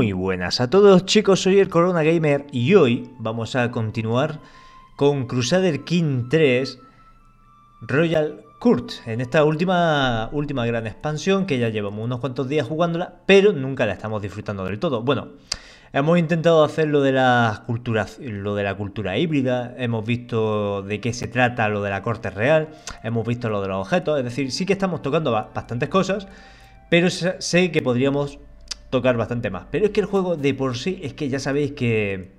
Muy buenas a todos chicos, soy el Corona Gamer y hoy vamos a continuar con Crusader King 3 Royal Court en esta última, última gran expansión que ya llevamos unos cuantos días jugándola, pero nunca la estamos disfrutando del todo. Bueno, hemos intentado hacer lo de, las culturas, lo de la cultura híbrida, hemos visto de qué se trata lo de la corte real, hemos visto lo de los objetos, es decir, sí que estamos tocando bastantes cosas, pero sé que podríamos tocar bastante más. Pero es que el juego de por sí es que ya sabéis que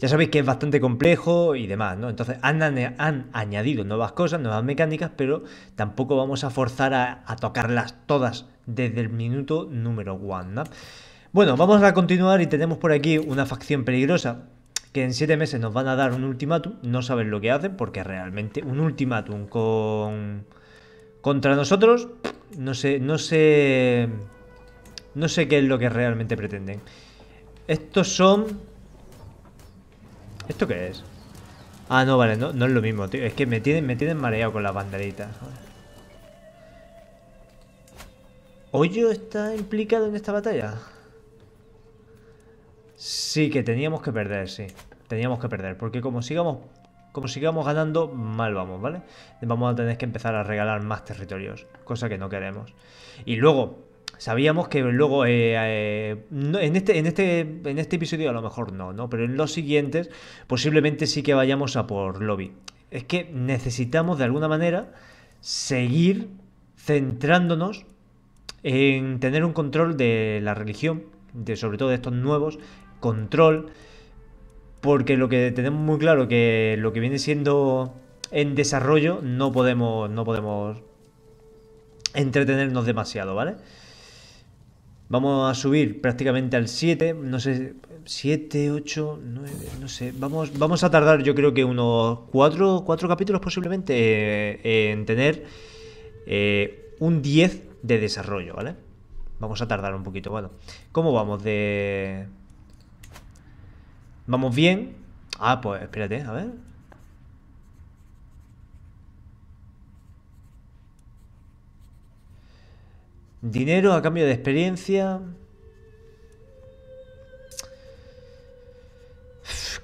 ya sabéis que es bastante complejo y demás, ¿no? Entonces han, han, añadido nuevas cosas, nuevas mecánicas, pero tampoco vamos a forzar a, tocarlas todas desde el minuto número one, ¿no? Bueno, vamos a continuar y tenemos por aquí una facción peligrosa que en 7 meses nos van a dar un ultimátum, no saben lo que hacen porque realmente un ultimátum con contra nosotros no sé, no sé no sé qué es lo que realmente pretenden. Estos son... ¿Esto qué es? Ah, no, vale, no, es lo mismo, tío. Es que me tienen, me tienen mareado con las banderitas. ¿Hoyo está implicado en esta batalla? Sí, que teníamos que perder, sí. Teníamos que perder, porque como sigamos, como sigamos ganando, mal vamos, ¿vale? Vamos a tener que empezar a regalar más territorios, cosa que no queremos. Y luego, Sabíamos que luego eh, eh, en, este, en, este, en este episodio a lo mejor no, ¿no? Pero en los siguientes posiblemente sí que vayamos a por lobby. Es que necesitamos de alguna manera seguir centrándonos en tener un control de la religión, de sobre todo de estos nuevos, control, porque lo que tenemos muy claro que lo que viene siendo en desarrollo no podemos no podemos entretenernos demasiado, ¿vale? Vamos a subir prácticamente al 7, no sé, 7, 8, 9, no sé. Vamos, vamos a tardar yo creo que unos 4, capítulos posiblemente eh, en tener eh, un 10 de desarrollo, ¿vale? Vamos a tardar un poquito, bueno. ¿Cómo vamos de...? Vamos bien. Ah, pues espérate, a ver. Dinero a cambio de experiencia.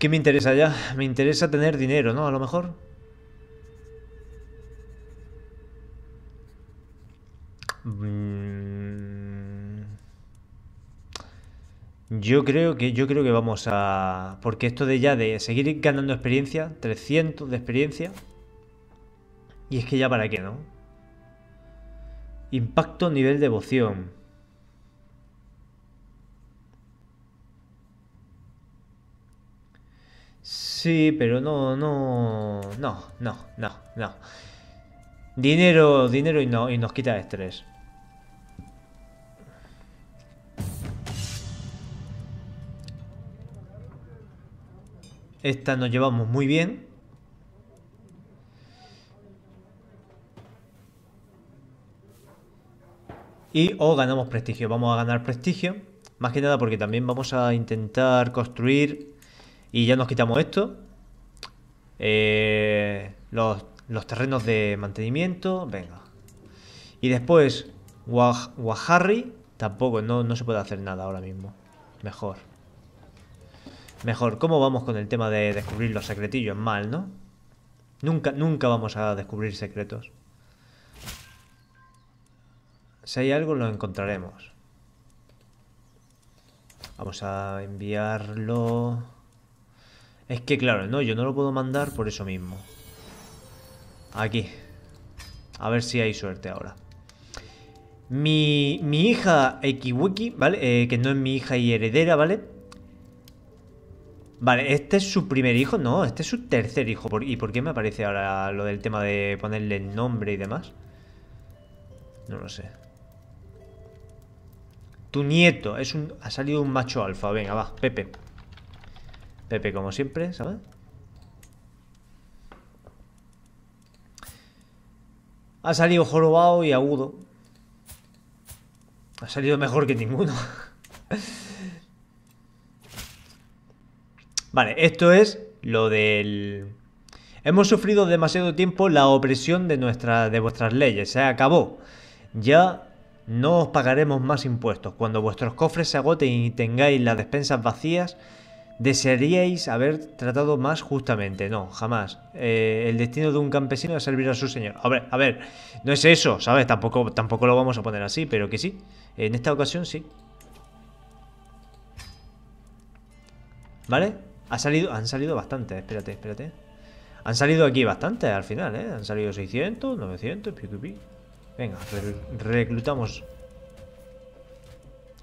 ¿Qué me interesa ya? Me interesa tener dinero, ¿no? A lo mejor. Mm. Yo creo que yo creo que vamos a porque esto de ya de seguir ganando experiencia, 300 de experiencia. Y es que ya para qué, ¿no? Impacto nivel devoción. Sí, pero no, no, no, no, no, Dinero, dinero y, no, y nos quita estrés. Esta nos llevamos muy bien. y o ganamos prestigio. Vamos a ganar prestigio, más que nada porque también vamos a intentar construir y ya nos quitamos esto. Eh, los, los, terrenos de mantenimiento, venga. Y después, Wahari tampoco, no, no se puede hacer nada ahora mismo. Mejor. Mejor, ¿cómo vamos con el tema de descubrir los secretillos? Mal, ¿no? Nunca, nunca vamos a descubrir secretos. Si hay algo, lo encontraremos. Vamos a enviarlo... Es que claro, no, yo no lo puedo mandar por eso mismo. Aquí. A ver si hay suerte ahora. Mi, hija Ekiwiki, ¿vale? Eh, que no es mi hija y heredera, ¿vale? Vale, este es su primer hijo. No, este es su tercer hijo. ¿Y por qué me aparece ahora lo del tema de ponerle nombre y demás? No lo sé. Tu nieto. Es un, ha salido un macho alfa. Venga, va. Pepe. Pepe, como siempre, ¿sabes? Ha salido jorobado y agudo. Ha salido mejor que ninguno. vale, esto es lo del... Hemos sufrido demasiado tiempo la opresión de, nuestra, de vuestras leyes. Se acabó. Ya no os pagaremos más impuestos. Cuando vuestros cofres se agoten y tengáis las despensas vacías, desearíais haber tratado más justamente. No, jamás. Eh, el destino de un campesino es servir a su señor. A ver, a ver, no es eso, ¿sabes? Tampoco, tampoco lo vamos a poner así, pero que sí. En esta ocasión sí. ¿Vale? Ha salido, han salido bastante. espérate, espérate. Han salido aquí bastante al final, ¿eh? Han salido 600, 900, pico, pico. Venga, reclutamos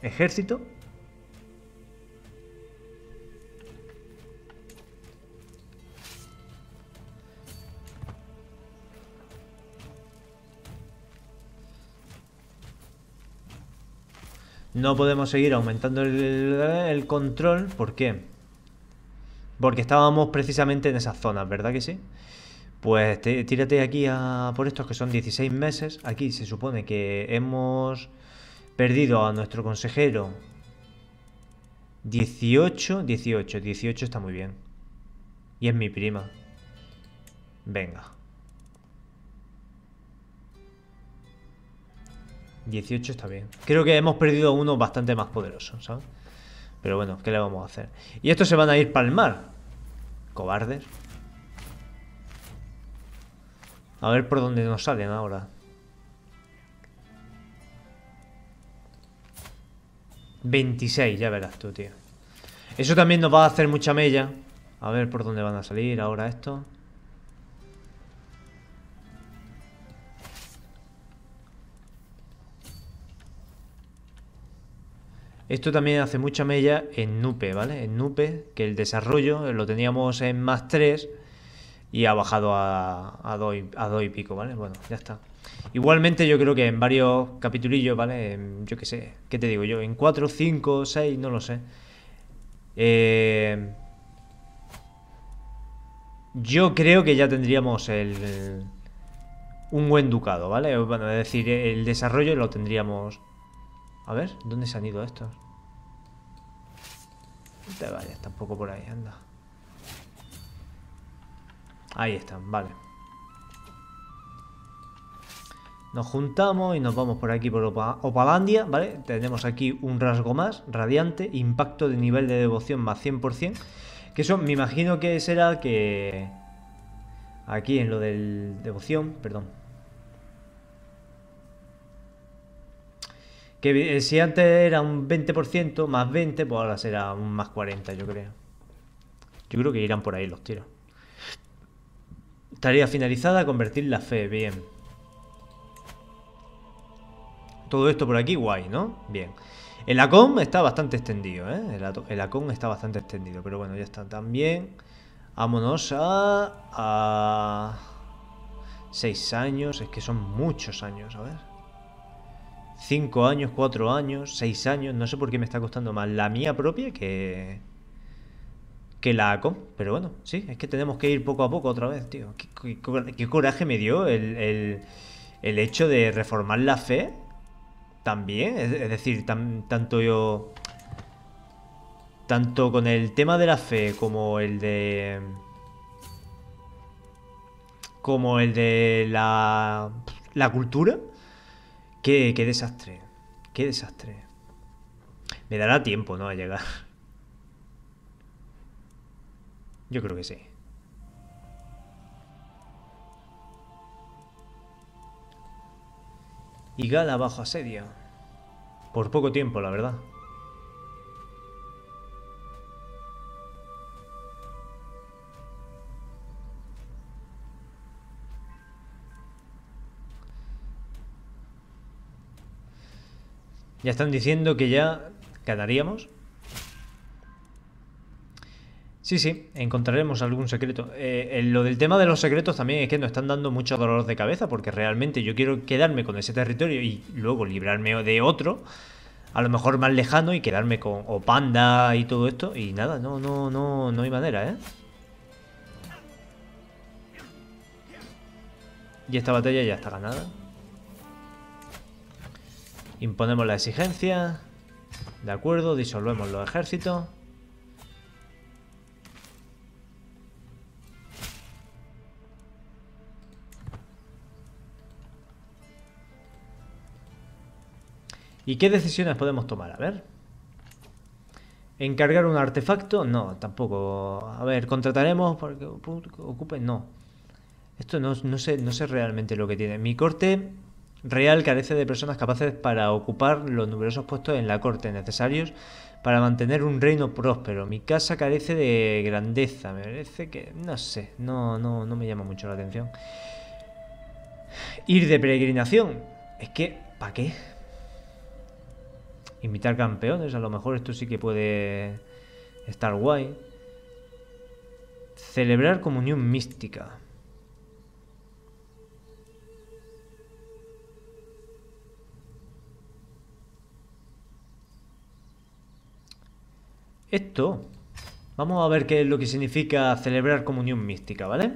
ejército. No podemos seguir aumentando el, control. ¿Por qué? Porque estábamos precisamente en esas zonas, ¿verdad que sí? Pues tírate aquí a, por estos que son 16 meses. Aquí se supone que hemos perdido a nuestro consejero 18, 18, 18 está muy bien. Y es mi prima. Venga. 18 está bien. Creo que hemos perdido a uno bastante más poderoso, ¿sabes? Pero bueno, ¿qué le vamos a hacer? Y estos se van a ir para el mar. Cobardes. A ver por dónde nos salen ahora. ...26, ya verás tú, tío... Eso también nos va a hacer mucha mella... A ver por dónde van a salir ahora esto... Esto también hace mucha mella en Nupe, ¿vale? En Nupe, que el desarrollo lo teníamos en más 3 y ha bajado a, a, dos, y pico, ¿vale? Bueno, ya está. Igualmente yo creo que en varios capitulillos, ¿vale? yo qué sé, ¿qué te digo yo? En 4, 5, 6, no lo sé. Eh, yo creo que ya tendríamos un buen ducado, ¿vale? Bueno, es decir, el desarrollo lo tendríamos... A ver, ¿dónde se han ido estos? No te vayas tampoco por ahí, anda. Ahí están, vale. Nos juntamos y nos vamos por aquí, por Opa Opalandia, ¿vale? Tenemos aquí un rasgo más, radiante, impacto de nivel de devoción más 100%. Que eso me imagino que será que... Aquí en lo del devoción, perdón. Que eh, si antes era un 20%, más 20, pues ahora será un más 40, yo creo. Yo creo que irán por ahí los tiros. Tarea finalizada, convertir la fe, bien. Todo esto por aquí, guay, ¿no? Bien. El ACOM está bastante extendido, ¿eh? El, ACOM está bastante extendido, pero bueno, ya está. También, vámonos a... a... Seis años, es que son muchos años, a ver. Cinco años, cuatro años, seis años, no sé por qué me está costando más la mía propia que que la ACOM. Pero bueno, sí, es que tenemos que ir poco a poco otra vez, tío. Qué, coraje me dio el, hecho de reformar la fe también. Es, decir, tanto yo... Tanto con el tema de la fe como el de... Como el de la, la cultura. Qué, qué desastre. Qué desastre. Me dará tiempo, ¿no? A llegar. Yo creo que sí. Y Gala bajo asedio. Por poco tiempo, la verdad. Ya están diciendo que ya ganaríamos. Sí, sí, encontraremos algún secreto. Eh, eh, lo del tema de los secretos también es que nos están dando mucho dolor de cabeza porque realmente yo quiero quedarme con ese territorio y luego librarme de otro, a lo mejor más lejano y quedarme con o panda y todo esto y nada, no, no, no, no hay manera, ¿eh? Y esta batalla ya está ganada. Imponemos la exigencia. De acuerdo, disolvemos los ejércitos. ¿Y qué decisiones podemos tomar? A ver. ¿Encargar un artefacto? No, tampoco. A ver, ¿contrataremos para que ocupen? No. Esto no, sé, no sé realmente lo que tiene. Mi corte real carece de personas capaces para ocupar los numerosos puestos en la corte necesarios para mantener un reino próspero. Mi casa carece de grandeza. Me parece que. No sé, no, no, no me llama mucho la atención. Ir de peregrinación. Es que, ¿para qué? Invitar campeones, a lo mejor esto sí que puede estar guay. Celebrar comunión mística. Esto. Vamos a ver qué es lo que significa celebrar comunión mística, ¿vale?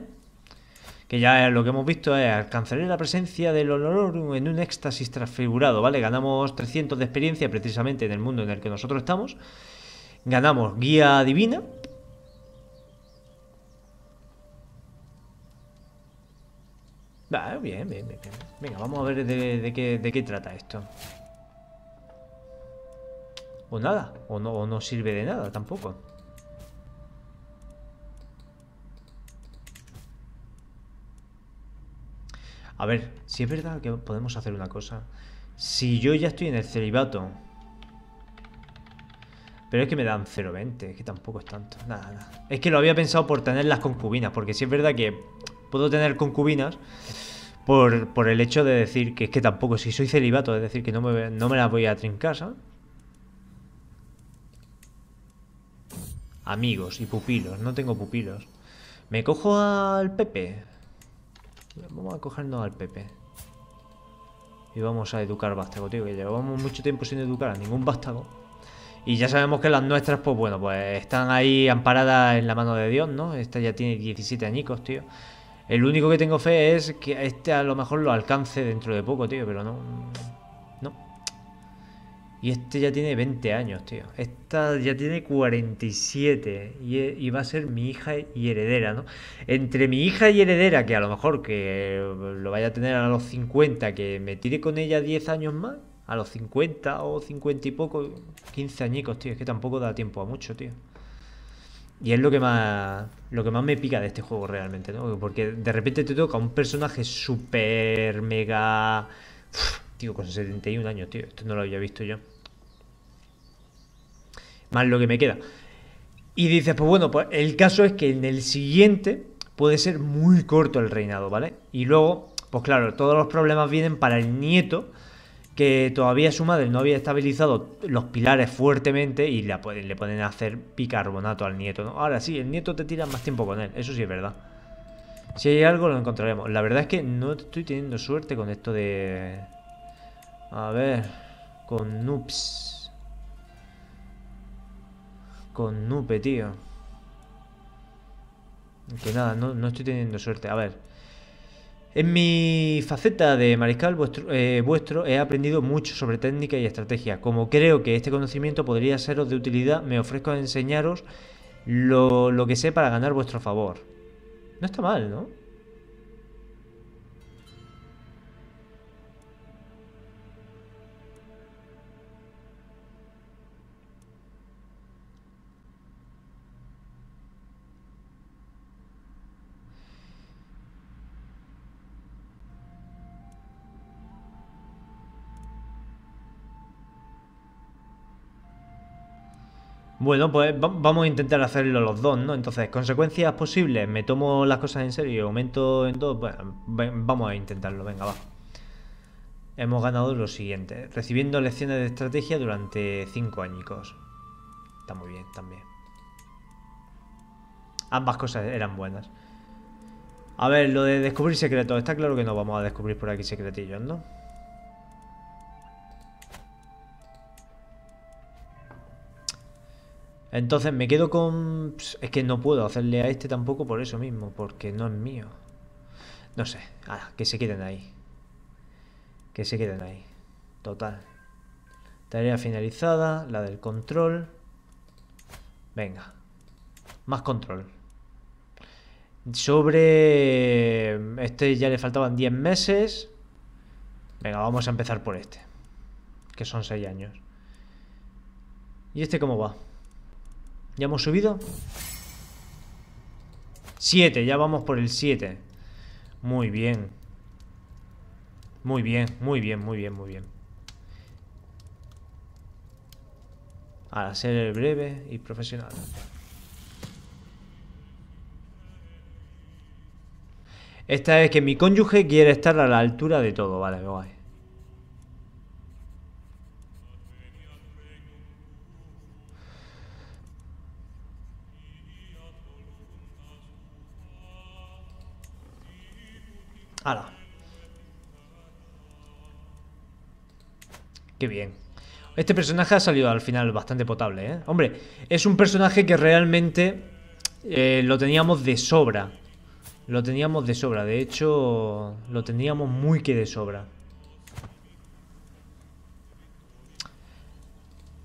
ya lo que hemos visto es alcanzaré la presencia del olor en un éxtasis transfigurado, ¿vale? Ganamos 300 de experiencia precisamente en el mundo en el que nosotros estamos. Ganamos guía divina. Vale, bien, bien, Venga, vamos a ver de, qué, trata esto. O pues nada, o no, o no sirve de nada tampoco. A ver, si es verdad que podemos hacer una cosa. Si yo ya estoy en el celibato... Pero es que me dan 0,20, es que tampoco es tanto. Nada, nada. Es que lo había pensado por tener las concubinas, porque si es verdad que puedo tener concubinas por, el hecho de decir que es que tampoco, si soy celibato, es decir, que no me, no me las voy a trincar, ¿sabes? Amigos y pupilos, no tengo pupilos. Me cojo al Pepe, Vamos a cogernos al Pepe. Y vamos a educar vástago, tío, que llevamos mucho tiempo sin educar a ningún vástago. Y ya sabemos que las nuestras, pues bueno, pues están ahí amparadas en la mano de Dios, ¿no? Esta ya tiene 17 añicos, tío. El único que tengo fe es que este a lo mejor lo alcance dentro de poco, tío, pero no... Y este ya tiene 20 años, tío. Esta ya tiene 47 y, e, y, va a ser mi hija y heredera, ¿no? Entre mi hija y heredera, que a lo mejor que lo vaya a tener a los 50, que me tire con ella 10 años más, a los 50 o 50 y poco, 15 añicos, tío. Es que tampoco da tiempo a mucho, tío. Y es lo que más lo que más me pica de este juego realmente, ¿no? Porque de repente te toca un personaje súper mega... tío, con 71 años, tío. Esto no lo había visto yo más lo que me queda. Y dices, pues bueno, pues el caso es que en el siguiente puede ser muy corto el reinado, ¿vale? Y luego, pues claro, todos los problemas vienen para el nieto, que todavía su madre no había estabilizado los pilares fuertemente y la, le pueden hacer bicarbonato al nieto, ¿no? Ahora sí, el nieto te tira más tiempo con él, eso sí es verdad. Si hay algo lo encontraremos. La verdad es que no estoy teniendo suerte con esto de... A ver... Con noobs. Con Nupe, tío. Que nada, no, estoy teniendo suerte. A ver. En mi faceta de mariscal vuestro, eh, vuestro he aprendido mucho sobre técnica y estrategia. Como creo que este conocimiento podría seros de utilidad, me ofrezco a enseñaros lo, lo que sé para ganar vuestro favor. No está mal, ¿no? Bueno, pues vamos a intentar hacerlo los dos, ¿no? Entonces, consecuencias posibles, me tomo las cosas en serio, y aumento en todo, vamos a intentarlo, venga, va. Hemos ganado lo siguiente, recibiendo lecciones de estrategia durante cinco añicos. Está muy bien también. Ambas cosas eran buenas. A ver, lo de descubrir secretos, está claro que no vamos a descubrir por aquí secretillos, ¿no? Entonces me quedo con... Pues, es que no puedo hacerle a este tampoco por eso mismo, porque no es mío. No sé. Ah, que se queden ahí. Que se queden ahí. Total. Tarea finalizada, la del control. Venga. Más control. Sobre... Este ya le faltaban 10 meses. Venga, vamos a empezar por este. Que son 6 años. ¿Y este cómo va? ¿Ya hemos subido? 7, ya vamos por el 7 Muy bien Muy bien, muy bien, muy bien, muy bien Ahora ser breve y profesional Esta es que mi cónyuge quiere estar a la altura de todo Vale, voy. Qué bien. Este personaje ha salido al final bastante potable, ¿eh? Hombre, es un personaje que realmente eh, lo teníamos de sobra. Lo teníamos de sobra. De hecho, lo teníamos muy que de sobra.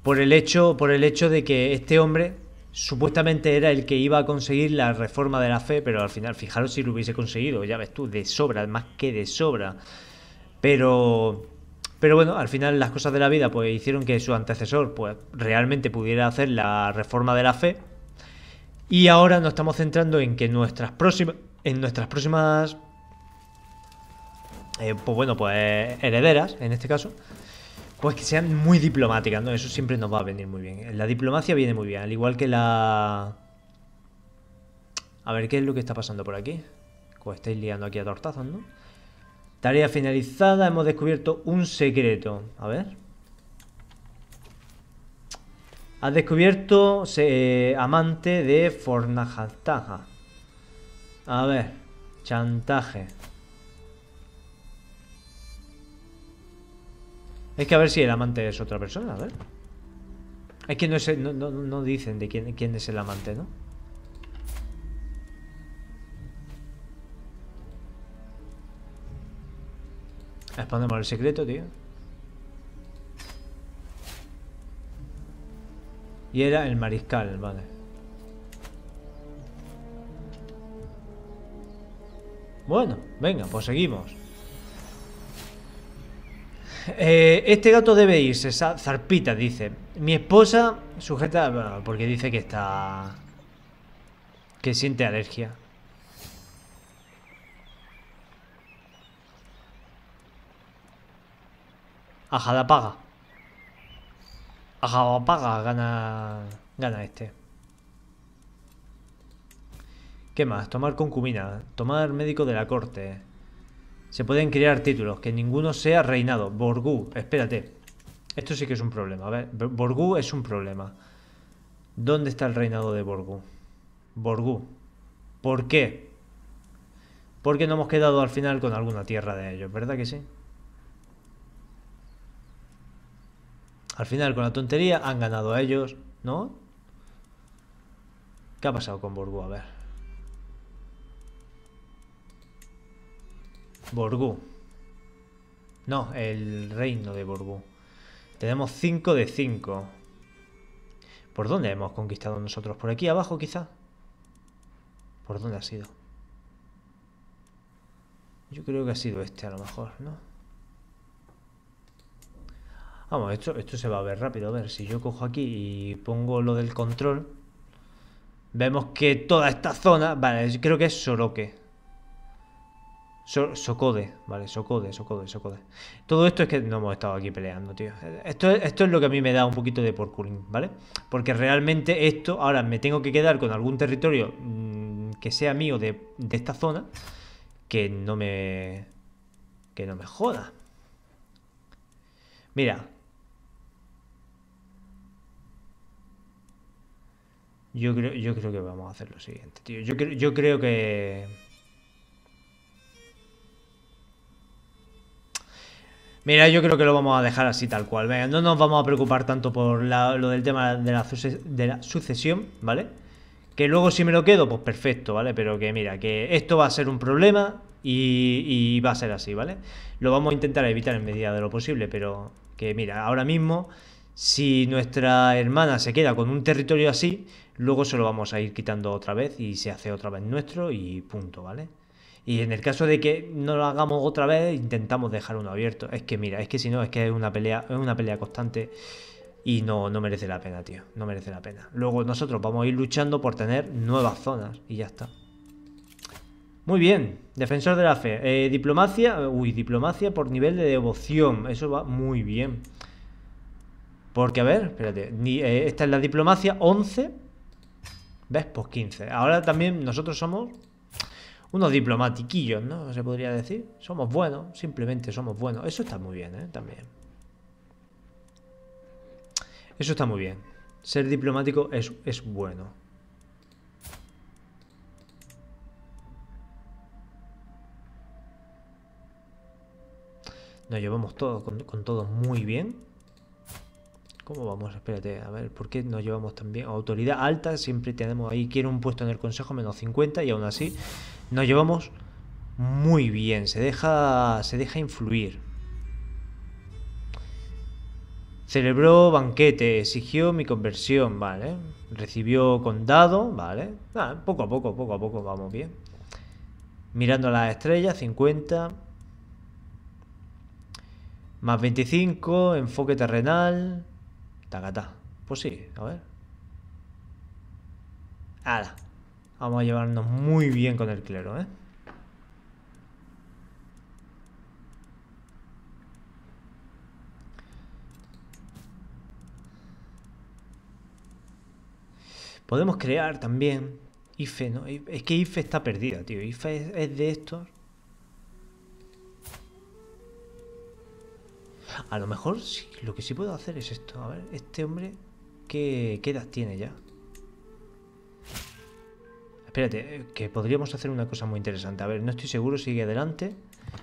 Por el hecho, por el hecho de que este hombre supuestamente era el que iba a conseguir la reforma de la fe, pero al final, fijaros si lo hubiese conseguido, ya ves tú, de sobra, más que de sobra. Pero pero bueno, al final las cosas de la vida pues hicieron que su antecesor pues realmente pudiera hacer la reforma de la fe. Y ahora nos estamos centrando en que nuestras próximas en nuestras próximas eh, pues bueno, pues herederas en este caso, pues que sean muy diplomáticas, ¿no? Eso siempre nos va a venir muy bien. La diplomacia viene muy bien, al igual que la A ver qué es lo que está pasando por aquí. Pues estáis liando aquí a tortazos, ¿no? Tarea finalizada, hemos descubierto un secreto. A ver. Ha descubierto eh, amante de Fornajataja. A ver, chantaje. Es que a ver si el amante es otra persona, a ver. Es que no, no dicen de quién, quién es el amante, ¿no? Expandemos el secreto, tío. Y era el mariscal, vale. Bueno, venga, pues seguimos. Eh, este gato debe irse, zarpita, dice. Mi esposa sujeta... porque dice que está... Que siente alergia. Ajada paga, A paga, gana, gana este. ¿Qué más? Tomar concubina. Tomar médico de la corte. Se pueden crear títulos. Que ninguno sea reinado. Borgú. Espérate. Esto sí que es un problema. A ver, Borgú es un problema. ¿Dónde está el reinado de Borgu? Borgu ¿Por qué? Porque no hemos quedado al final con alguna tierra de ellos, ¿verdad que sí? Al final, con la tontería, han ganado a ellos, ¿no? ¿Qué ha pasado con Borgú? A ver. Borgú. No, el reino de Borgú. Tenemos 5 de 5. ¿Por dónde hemos conquistado nosotros? ¿Por aquí abajo quizá? ¿Por dónde ha sido? Yo creo que ha sido este a lo mejor, ¿no? Vamos, esto, esto se va a ver rápido. A ver, si yo cojo aquí y pongo lo del control, vemos que toda esta zona... Vale, creo que es Soroque. So, socode, vale, Socode, Socode, Socode. Todo esto es que no hemos estado aquí peleando, tío. Esto, esto es lo que a mí me da un poquito de porculín, ¿vale? Porque realmente esto, ahora me tengo que quedar con algún territorio mm, que sea mío de, de esta zona, que no me... que no me joda. Mira, Yo creo, yo creo que vamos a hacer lo siguiente, tío. Yo, creo, yo creo que... Mira, yo creo que lo vamos a dejar así tal cual. Venga, no nos vamos a preocupar tanto por lo del tema de la, de la sucesión, ¿vale? Que luego si me lo quedo, pues perfecto, ¿vale? Pero que mira, que esto va a ser un problema y, y va a ser así, ¿vale? Lo vamos a intentar evitar en medida de lo posible, pero que mira, ahora mismo... Si nuestra hermana se queda con un territorio así, luego se lo vamos a ir quitando otra vez y se hace otra vez nuestro y punto, ¿vale? Y en el caso de que no lo hagamos otra vez, intentamos dejar uno abierto. Es que mira, es que si no, es que es una pelea, es una pelea constante y no, no merece la pena, tío. No merece la pena. Luego nosotros vamos a ir luchando por tener nuevas zonas y ya está. Muy bien, defensor de la fe. Eh, diplomacia, uy, diplomacia por nivel de devoción. Eso va muy bien. Porque, a ver, espérate, eh, esta es la diplomacia 11, ¿ves? Pues 15. Ahora también nosotros somos unos diplomatiquillos, ¿no? Se podría decir. Somos buenos, simplemente somos buenos. Eso está muy bien, ¿eh? También. Eso está muy bien. Ser diplomático es, es bueno. Nos llevamos todo, con, con todo muy bien. ¿Cómo vamos? Espérate, a ver, ¿por qué nos llevamos también? Autoridad alta, siempre tenemos ahí, quiero un puesto en el consejo, menos 50, y aún así nos llevamos muy bien, se deja, se deja influir. Celebró banquete, exigió mi conversión, vale. Recibió condado, vale. Ah, poco a poco, poco a poco, vamos bien. Mirando las estrellas, 50. Más 25, enfoque terrenal. Takata, Pues sí, a ver. ¡Hala! Vamos a llevarnos muy bien con el clero, ¿eh? Podemos crear también IFE, ¿no? Es que IFE está perdida, tío. IFE es de estos A lo mejor lo que sí puedo hacer es esto. A ver, este hombre, ¿qué, edad tiene ya? Espérate, eh, que podríamos hacer una cosa muy interesante. A ver, no estoy seguro, sigue adelante.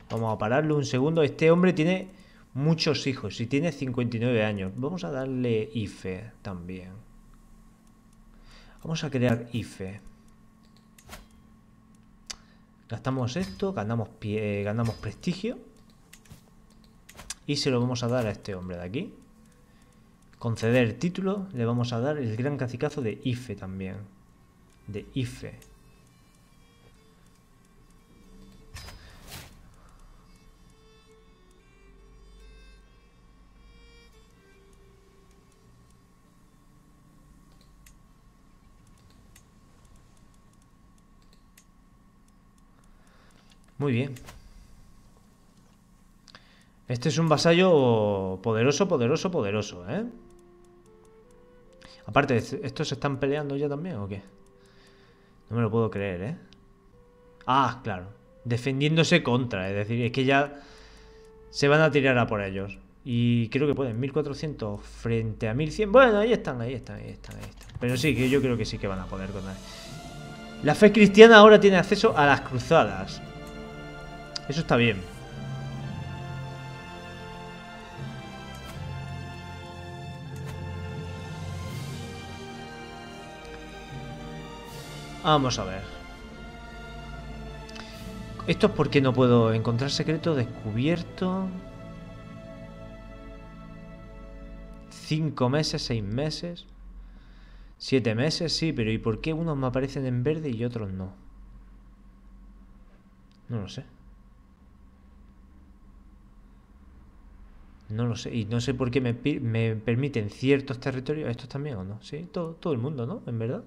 Vamos a pararlo un segundo. Este hombre tiene muchos hijos y tiene 59 años. Vamos a darle IFE también. Vamos a crear IFE. Gastamos esto, ganamos, pie, eh, ganamos prestigio y se lo vamos a dar a este hombre de aquí. Conceder título, le vamos a dar el gran cacicazo de Ife también. De Ife. Muy bien. Este es un vasallo poderoso, poderoso, poderoso, ¿eh? Aparte, ¿estos se están peleando ya también o qué? No me lo puedo creer, ¿eh? Ah, claro. Defendiéndose contra, es decir, es que ya se van a tirar a por ellos. Y creo que pueden, 1400 frente a 1100. Bueno, ahí están, ahí están, ahí están, ahí están. Pero sí, que yo creo que sí que van a poder con La fe cristiana ahora tiene acceso a las cruzadas. Eso está bien. Vamos a ver. Esto es porque no puedo encontrar secreto descubierto. Cinco meses, seis meses. Siete meses, sí, pero ¿y por qué unos me aparecen en verde y otros no? No lo sé. No lo sé. Y no sé por qué me, me permiten ciertos territorios. ¿Estos también o no? Sí, todo, todo el mundo, ¿no? En verdad.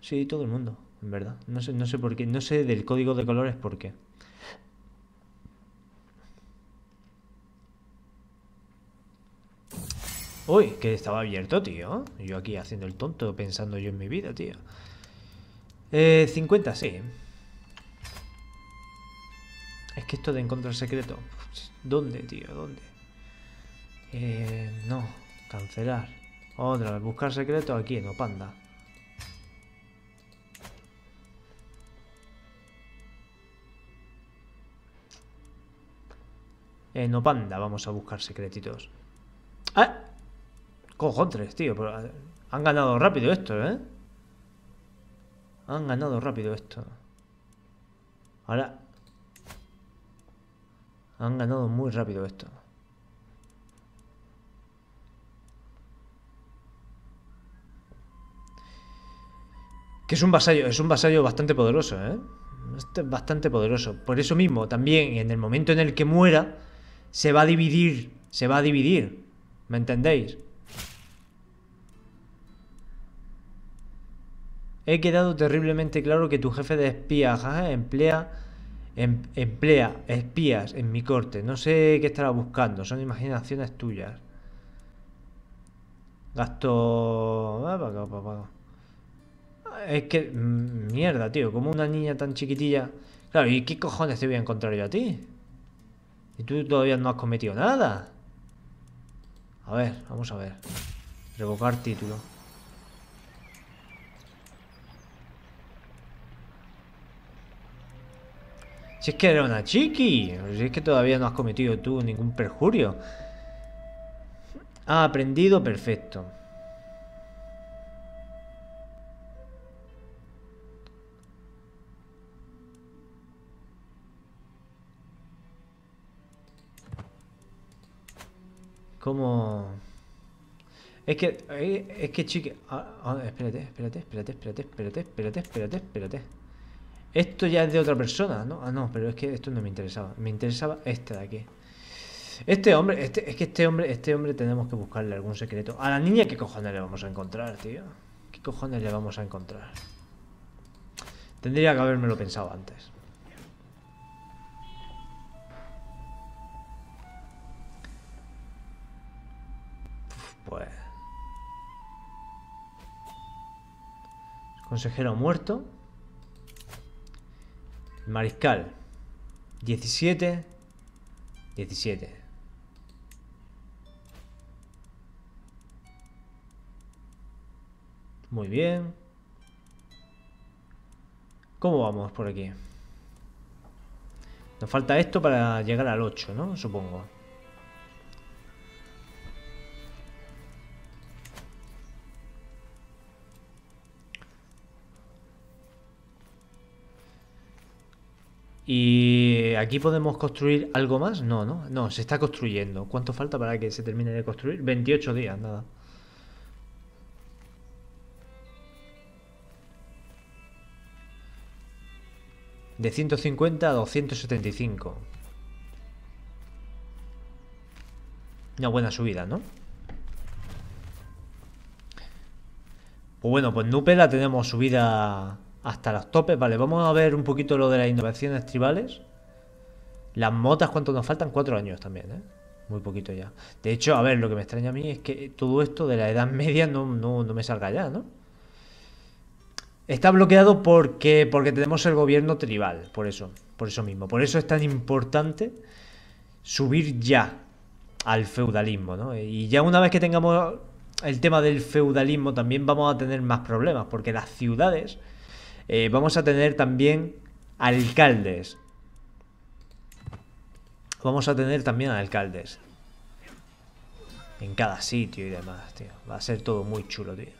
Sí, todo el mundo, en verdad. No sé, no sé por qué. No sé del código de colores por qué. Uy, que estaba abierto, tío. Yo aquí haciendo el tonto, pensando yo en mi vida, tío. Eh, 50, sí. Es que esto de encontrar secreto. Pues, ¿Dónde, tío? ¿Dónde? Eh, no, cancelar. Otra vez, buscar secreto aquí en Opanda. Eh, no panda, vamos a buscar secretitos. ¡Ah! Cojones, tío. Eh, han ganado rápido esto, ¿eh? Han ganado rápido esto. Ahora... Han ganado muy rápido esto. Que es un vasallo, es un vasallo bastante poderoso, ¿eh? es bastante poderoso. Por eso mismo, también en el momento en el que muera, se va a dividir, se va a dividir, ¿me entendéis? He quedado terriblemente claro que tu jefe de espías emplea, em, emplea espías en mi corte. No sé qué estará buscando, son imaginaciones tuyas. Gasto... Ah, es que... Mm, mierda, tío. Como una niña tan chiquitilla... Claro, ¿y qué cojones te voy a encontrar yo a ti? Y tú todavía no has cometido nada. A ver, vamos a ver. Revocar título. Si es que era una chiqui. Si es que todavía no has cometido tú ningún perjurio. Ha aprendido, perfecto. ¿Cómo...? Es que, eh, es que chique... Ah, ah, espérate, espérate, espérate, espérate, espérate, espérate, espérate, espérate. Esto ya es de otra persona, ¿no? Ah, no, pero es que esto no me interesaba. Me interesaba este de aquí. Este hombre, este, es que este hombre, este hombre tenemos que buscarle algún secreto. A la niña, ¿qué cojones le vamos a encontrar, tío? ¿Qué cojones le vamos a encontrar? Tendría que habérmelo pensado antes. Pues. Consejero muerto. Mariscal. 17. 17. Muy bien. ¿Cómo vamos por aquí? Nos falta esto para llegar al 8, ¿no? Supongo. ¿Y aquí podemos construir algo más? No, no, no, se está construyendo. ¿Cuánto falta para que se termine de construir? 28 días, nada. De 150 a 275. Una buena subida, ¿no? Pues bueno, pues Nupe tenemos subida hasta los topes. Vale, vamos a ver un poquito lo de las innovaciones tribales. Las motas, ¿cuánto nos faltan? Cuatro años también, ¿eh? Muy poquito ya. De hecho, a ver, lo que me extraña a mí es que todo esto de la Edad Media no, me salga ya, ¿no? Está bloqueado porque, porque tenemos el gobierno tribal, por eso, por eso mismo. Por eso es tan importante subir ya al feudalismo, ¿no? Y ya una vez que tengamos el tema del feudalismo también vamos a tener más problemas, porque las ciudades eh, vamos a tener también alcaldes. Vamos a tener también alcaldes. En cada sitio y demás, tío. Va a ser todo muy chulo, tío.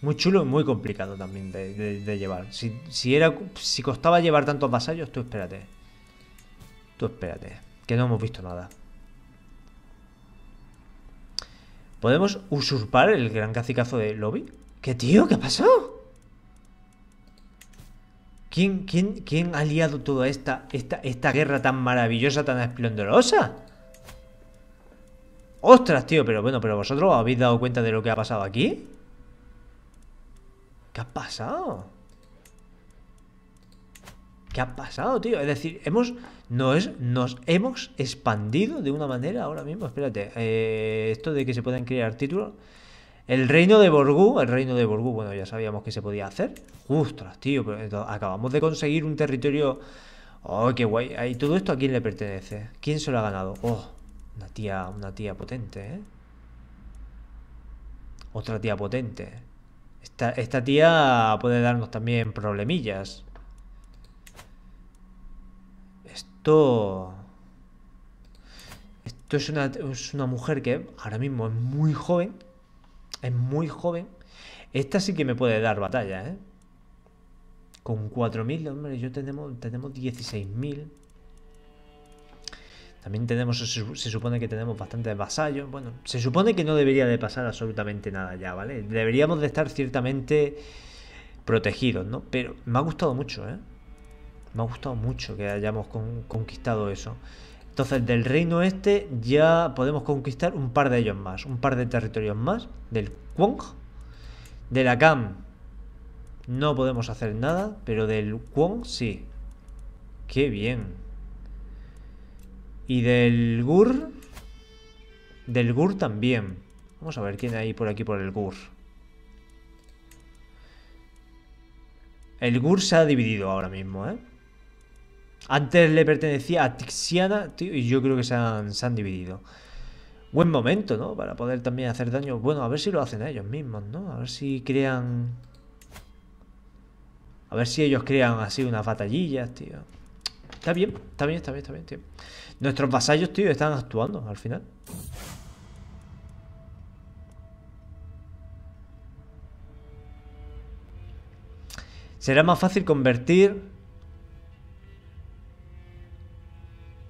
Muy chulo y muy complicado también de, llevar. Si, era, si costaba llevar tantos vasallos, tú espérate. Tú espérate. Que no hemos visto nada. ¿Podemos usurpar el gran cacicazo de Lobby? ¿Qué tío? ¿Qué pasó? ¿Quién, quién, ha liado toda esta, esta, esta guerra tan maravillosa, tan esplendorosa? ¡Ostras, tío! Pero bueno, pero vosotros habéis dado cuenta de lo que ha pasado aquí. ¿Qué ha pasado? ¿Qué ha pasado, tío? Es decir, hemos. Nos, nos hemos expandido de una manera ahora mismo. Espérate. Eh, esto de que se puedan crear títulos. El reino de Borgú, el reino de Borgú, bueno, ya sabíamos que se podía hacer. Justo, tío, acabamos de conseguir un territorio... ¡Oh, qué guay! ¿Y todo esto a quién le pertenece? ¿Quién se lo ha ganado? ¡Oh! Una tía, una tía potente, ¿eh? Otra tía potente. Esta, esta tía puede darnos también problemillas. Esto... Esto es una, es una mujer que ahora mismo es muy joven es muy joven. Esta sí que me puede dar batalla, ¿eh? Con 4.000, hombre, yo tenemos, tenemos 16.000. También tenemos, se, supone que tenemos bastantes vasallos. Bueno, se supone que no debería de pasar absolutamente nada ya, ¿vale? Deberíamos de estar ciertamente protegidos, ¿no? Pero me ha gustado mucho, ¿eh? Me ha gustado mucho que hayamos conquistado eso. Entonces, del reino este ya podemos conquistar un par de ellos más, un par de territorios más, del Kwong, de la no podemos hacer nada, pero del Kwong sí. ¡Qué bien! Y del Gur... Del Gur también. Vamos a ver quién hay por aquí por el Gur. El Gur se ha dividido ahora mismo, ¿eh? Antes le pertenecía a Tixiana, tío, y yo creo que se han, dividido. Buen momento, ¿no? Para poder también hacer daño. Bueno, a ver si lo hacen ellos mismos, ¿no? A ver si crean... A ver si ellos crean así unas batallillas, tío. Está bien, está bien, está bien, está bien, tío. Nuestros vasallos, tío, están actuando al final. Será más fácil convertir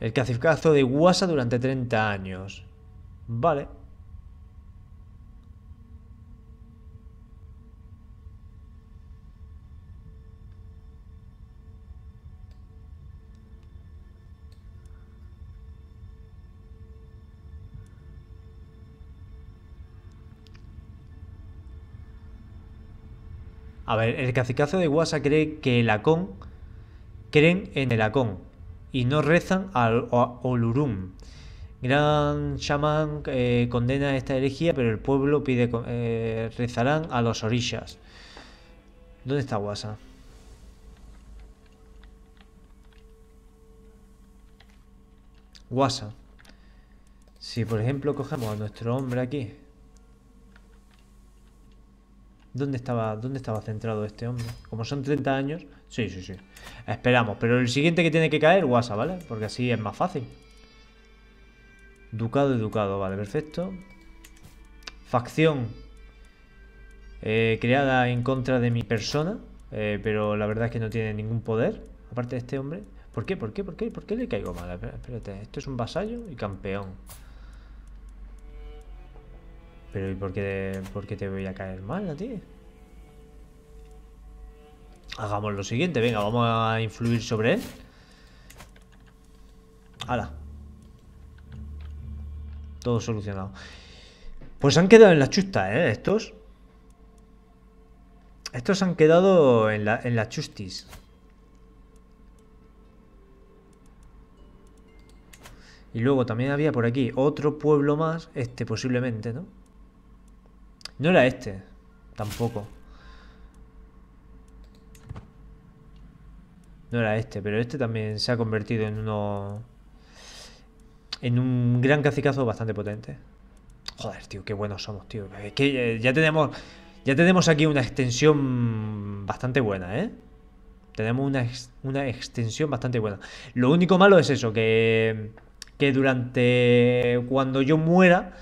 El cacicazo de Guasa durante 30 años. Vale. A ver, el cacicazo de Guasa cree que el Acón creen en el Acón y no rezan al Olurum. Gran chamán eh, condena esta herejía, pero el pueblo pide eh, rezarán a los orillas. ¿Dónde está Guasa? Guasa. Si por ejemplo cogemos a nuestro hombre aquí ¿Dónde estaba, ¿Dónde estaba centrado este hombre? Como son 30 años... Sí, sí, sí. Esperamos. Pero el siguiente que tiene que caer, Guasa, ¿vale? Porque así es más fácil. Ducado educado. Ducado, vale, perfecto. Facción eh, creada en contra de mi persona, eh, pero la verdad es que no tiene ningún poder, aparte de este hombre. ¿Por qué? ¿Por qué? ¿Por qué? ¿Por qué le caigo mal? Espérate, esto es un vasallo y campeón. Pero ¿y por qué, te voy a caer mal a ti? Hagamos lo siguiente, venga, vamos a influir sobre él. ¡Hala! Todo solucionado. Pues han quedado en la chusta, ¿eh? Estos. Estos han quedado en la, en la chustis. Y luego también había por aquí otro pueblo más, este posiblemente, ¿no? No era este. Tampoco. No era este, pero este también se ha convertido en uno... En un gran cacicazo bastante potente. Joder, tío, qué buenos somos, tío. Es que eh, ya tenemos... Ya tenemos aquí una extensión bastante buena, ¿eh? Tenemos una, extensión bastante buena. Lo único malo es eso, que, que durante... Cuando yo muera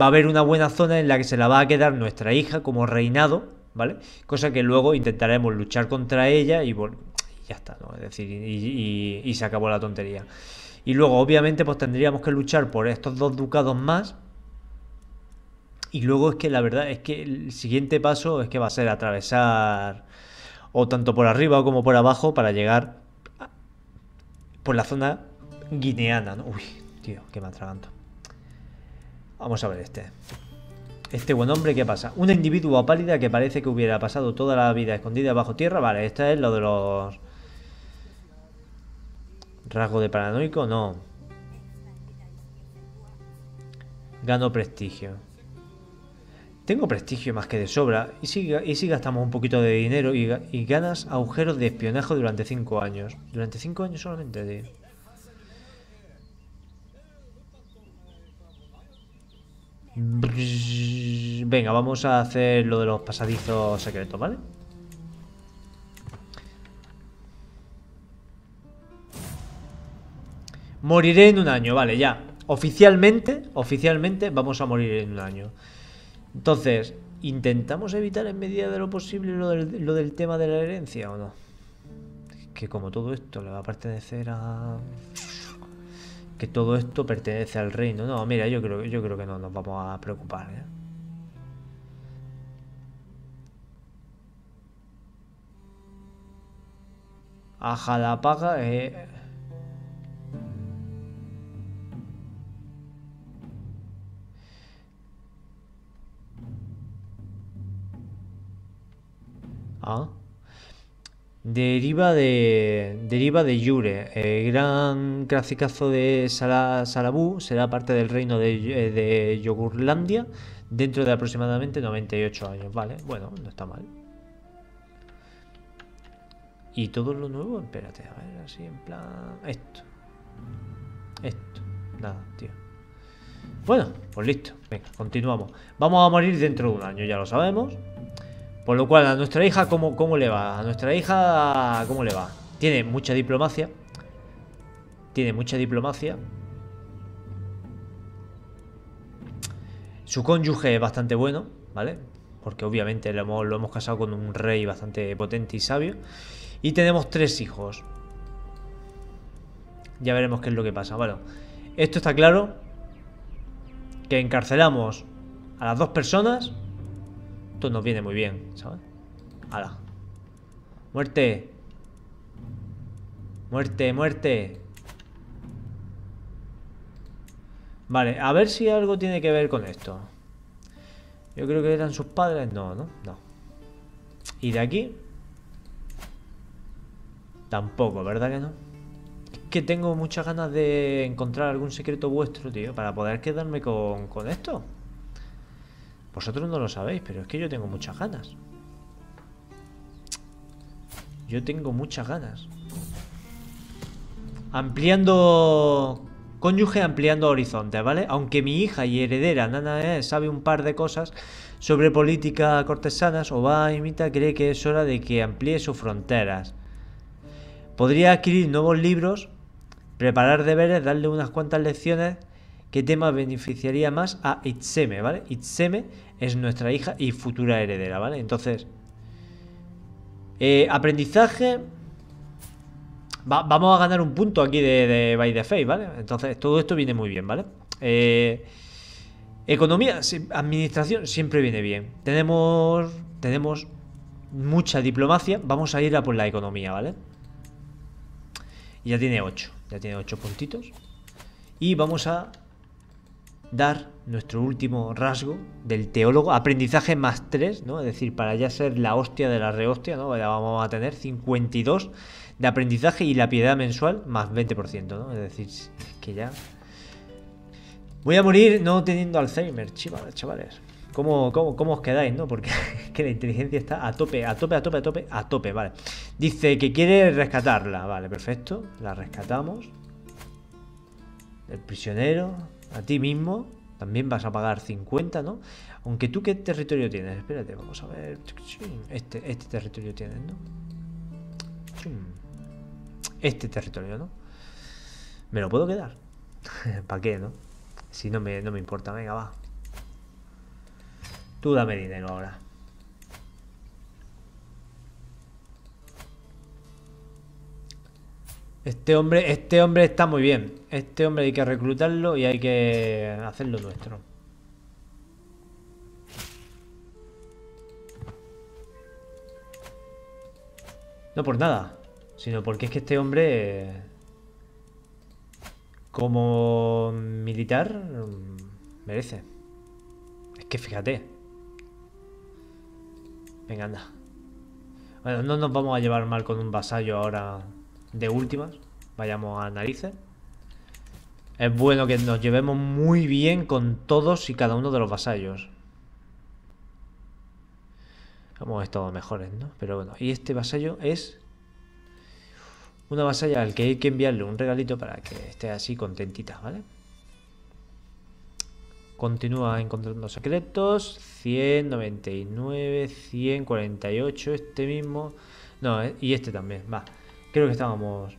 va a haber una buena zona en la que se la va a quedar nuestra hija como reinado, ¿vale? Cosa que luego intentaremos luchar contra ella y, ya está, ¿no? Es decir, y, se acabó la tontería. Y luego, obviamente, pues tendríamos que luchar por estos dos ducados más, y luego es que la verdad es que el siguiente paso es que va a ser atravesar o tanto por arriba como por abajo para llegar por la zona guineana. ¿no? Uy, tío, que me atraganto. Vamos a ver este. Este buen hombre, ¿qué pasa? Una individuo pálida que parece que hubiera pasado toda la vida escondida bajo tierra. Vale, esta es lo de los... Rasgo de paranoico, no. Gano prestigio. Tengo prestigio más que de sobra. Y si, y gastamos un poquito de dinero y, ganas agujeros de espionaje durante cinco años. Durante cinco años solamente, tío. Venga, vamos a hacer lo de los pasadizos secretos, ¿vale? Moriré en un año, vale, ya. Oficialmente, oficialmente vamos a morir en un año. Entonces, ¿intentamos evitar en medida de lo posible lo del, tema de la herencia o no? que como todo esto le va a pertenecer a todo esto pertenece al reino. No, mira, yo creo, yo creo que no nos vamos a preocupar. ¿eh? A Jalapaga eh. ¿Ah? Deriva de, deriva de Yure, el gran clasicazo de Sala, Salabú, será parte del reino de, eh, de Yogurlandia dentro de aproximadamente 98 años, ¿vale? Bueno, no está mal. Y todo lo nuevo, espérate, a ver, así en plan... Esto. Esto. Nada, tío. Bueno, pues listo. Venga, continuamos. Vamos a morir dentro de un año, ya lo sabemos. Por lo cual, a nuestra hija, ¿cómo, cómo le va? A nuestra hija, ¿cómo le va? Tiene mucha diplomacia. Tiene mucha diplomacia. Su cónyuge es bastante bueno, ¿vale? Porque obviamente lo lo hemos casado con un rey bastante potente y sabio. Y tenemos tres hijos. Ya veremos qué es lo que pasa. Bueno, esto está claro. Que encarcelamos a las dos personas esto nos viene muy bien, ¿sabes? ¡Hala! ¡Muerte! ¡Muerte, muerte! Vale, a ver si algo tiene que ver con esto. Yo creo que eran sus padres. No, no, no. ¿Y de aquí? Tampoco, ¿verdad que no? Es que tengo muchas ganas de encontrar algún secreto vuestro, tío, para poder quedarme con, con esto. Vosotros no lo sabéis, pero es que yo tengo muchas ganas. Yo tengo muchas ganas. Ampliando... Cónyuge ampliando horizontes, ¿vale? Aunque mi hija y heredera, Nana, eh, sabe un par de cosas sobre política cortesanas, Oba Imita cree que es hora de que amplíe sus fronteras. Podría adquirir nuevos libros, preparar deberes, darle unas cuantas lecciones ¿Qué tema beneficiaría más a Itseme, ¿vale? Itzeme es nuestra hija y futura heredera, ¿vale? Entonces, eh, aprendizaje... vamos a ganar un punto aquí de, de By the Face, ¿vale? Entonces, todo esto viene muy bien, ¿vale? Eh, economía, administración, siempre viene bien. Tenemos, tenemos mucha diplomacia. Vamos a ir a por la economía, ¿vale? ya tiene 8. Ya tiene 8 puntitos. Y vamos a dar nuestro último rasgo del teólogo, aprendizaje más 3, ¿no? Es decir, para ya ser la hostia de la rehostia, ¿no? Ya vamos a tener 52 de aprendizaje y la piedad mensual más 20%, ¿no? Es decir, que ya... Voy a morir no teniendo Alzheimer, chavales, chavales. ¿Cómo, cómo, cómo os quedáis, no? Porque que la inteligencia está a tope, a tope, a tope, a tope, a tope, vale. Dice que quiere rescatarla, vale, perfecto. La rescatamos. El prisionero, a ti mismo, también vas a pagar 50, ¿no? Aunque tú qué territorio tienes, espérate, vamos a ver. Este, este territorio tienes, ¿no? Este territorio, ¿no? ¿Me lo puedo quedar? ¿Para qué, no? Si no no me importa, venga, va. Tú dame dinero ahora. Este hombre, este hombre está muy bien. Este hombre hay que reclutarlo y hay que hacerlo nuestro. No por nada, sino porque es que este hombre, como militar, merece. Es que fíjate. Venga, anda. Bueno, no nos vamos a llevar mal con un vasallo ahora de últimas, vayamos a narices. Es bueno que nos llevemos muy bien con todos y cada uno de los vasallos. Hemos estado mejores, ¿no? Pero bueno, y este vasallo es una vasalla al que hay que enviarle un regalito para que esté así contentita, ¿vale? Continúa encontrando secretos. 199, 148, este mismo. No, eh, y este también, va. Creo que estábamos...